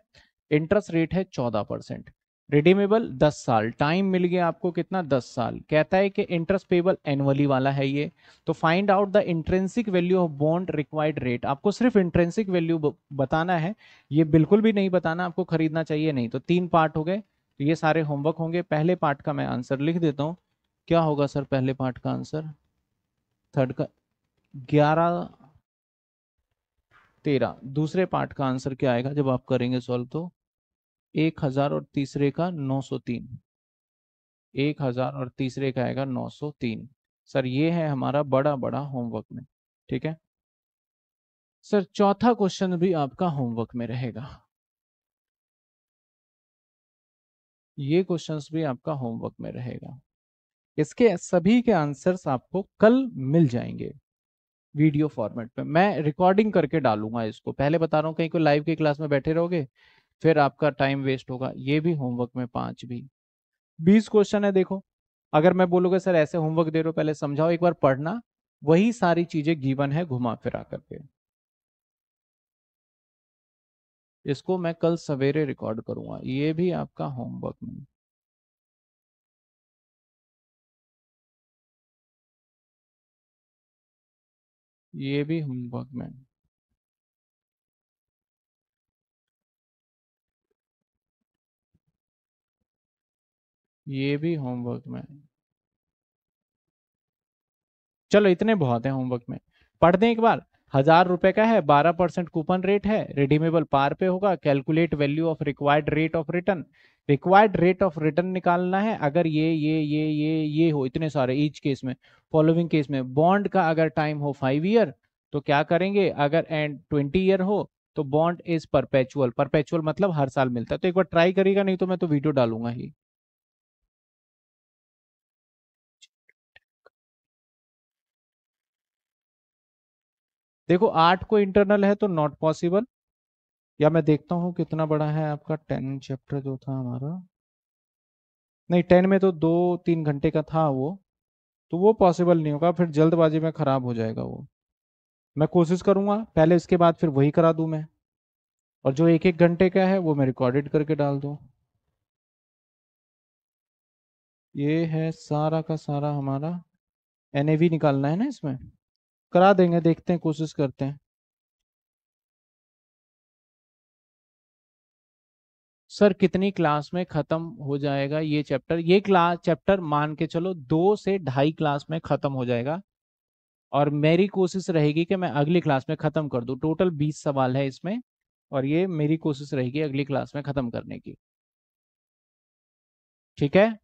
इंटरेस्ट रेट है चौदह परसेंट रिडीमेबल दस साल टाइम मिल गया आपको कितना दस साल कहता है कि इंटरेस्ट पेबल एनुअली वाला है ये तो find out the intrinsic value of bond required rate आपको सिर्फ इंट्रेंसिक वैल्यू बताना है ये बिल्कुल भी नहीं बताना आपको खरीदना चाहिए नहीं तो तीन पार्ट हो गए तो ये सारे होमवर्क होंगे पहले पार्ट का मैं आंसर लिख देता हूँ क्या होगा सर पहले पार्ट का आंसर थर्ड का ग्यारह तेरह दूसरे पार्ट का आंसर क्या आएगा जब आप करेंगे सॉल्व तो एक हजार और तीसरे का नौ सौ तीन एक हजार और तीसरे का आएगा नौ सौ तीन सर ये है हमारा बड़ा बड़ा होमवर्क में ठीक है सर चौथा क्वेश्चन भी आपका होमवर्क में रहेगा ये क्वेश्चंस भी आपका होमवर्क में रहेगा इसके सभी के आंसर्स आपको कल मिल जाएंगे वीडियो फॉर्मेट में मैं रिकॉर्डिंग करके डालूंगा इसको पहले बता रहा हूँ कहीं कोई लाइव की क्लास में बैठे रहोगे फिर आपका टाइम वेस्ट होगा ये भी होमवर्क में पांच भी बीस क्वेश्चन है देखो अगर मैं बोलूंगा सर ऐसे होमवर्क दे रहे हो पहले समझाओ एक बार पढ़ना वही सारी चीजें गीवन है घुमा फिरा करके इसको मैं कल सवेरे रिकॉर्ड करूंगा ये भी आपका होमवर्क में ये भी होमवर्क में ये भी होमवर्क में चलो इतने बहुत है होमवर्क में पढ़ते हैं एक बार हजार रुपए का है बारह परसेंट कूपन रेट है रिडीमेबल पार पे होगा calculate value of required rate of return required rate of return निकालना है अगर ये ये ये ये ये हो इतने सारे ईच केस में फॉलोइंग केस में बॉन्ड का अगर टाइम हो फाइव ईयर तो क्या करेंगे अगर एंड ट्वेंटी ईयर हो तो बॉन्ड इज परपेचुअल परपेचुअल मतलब हर साल मिलता है तो एक बार ट्राई करेगा नहीं तो मैं तो वीडियो डालूंगा ही देखो आठ को इंटरनल है तो नॉट पॉसिबल या मैं देखता हूँ कितना बड़ा है आपका टेन चैप्टर जो था हमारा नहीं टेन में तो दो तीन घंटे का था वो तो वो पॉसिबल नहीं होगा फिर जल्दबाजी में ख़राब हो जाएगा वो मैं कोशिश करूंगा पहले इसके बाद फिर वही करा दू मैं और जो एक एक घंटे का है वो मैं रिकॉर्डेड करके डाल दू ये है सारा का सारा हमारा एन निकालना है ना इसमें करा देंगे देखते हैं कोशिश करते हैं सर कितनी क्लास में खत्म हो जाएगा ये चैप्टर ये क्लास चैप्टर मान के चलो दो से ढाई क्लास में खत्म हो जाएगा और मेरी कोशिश रहेगी कि मैं अगली क्लास में खत्म कर दू टोटल बीस सवाल है इसमें और ये मेरी कोशिश रहेगी अगली क्लास में खत्म करने की ठीक है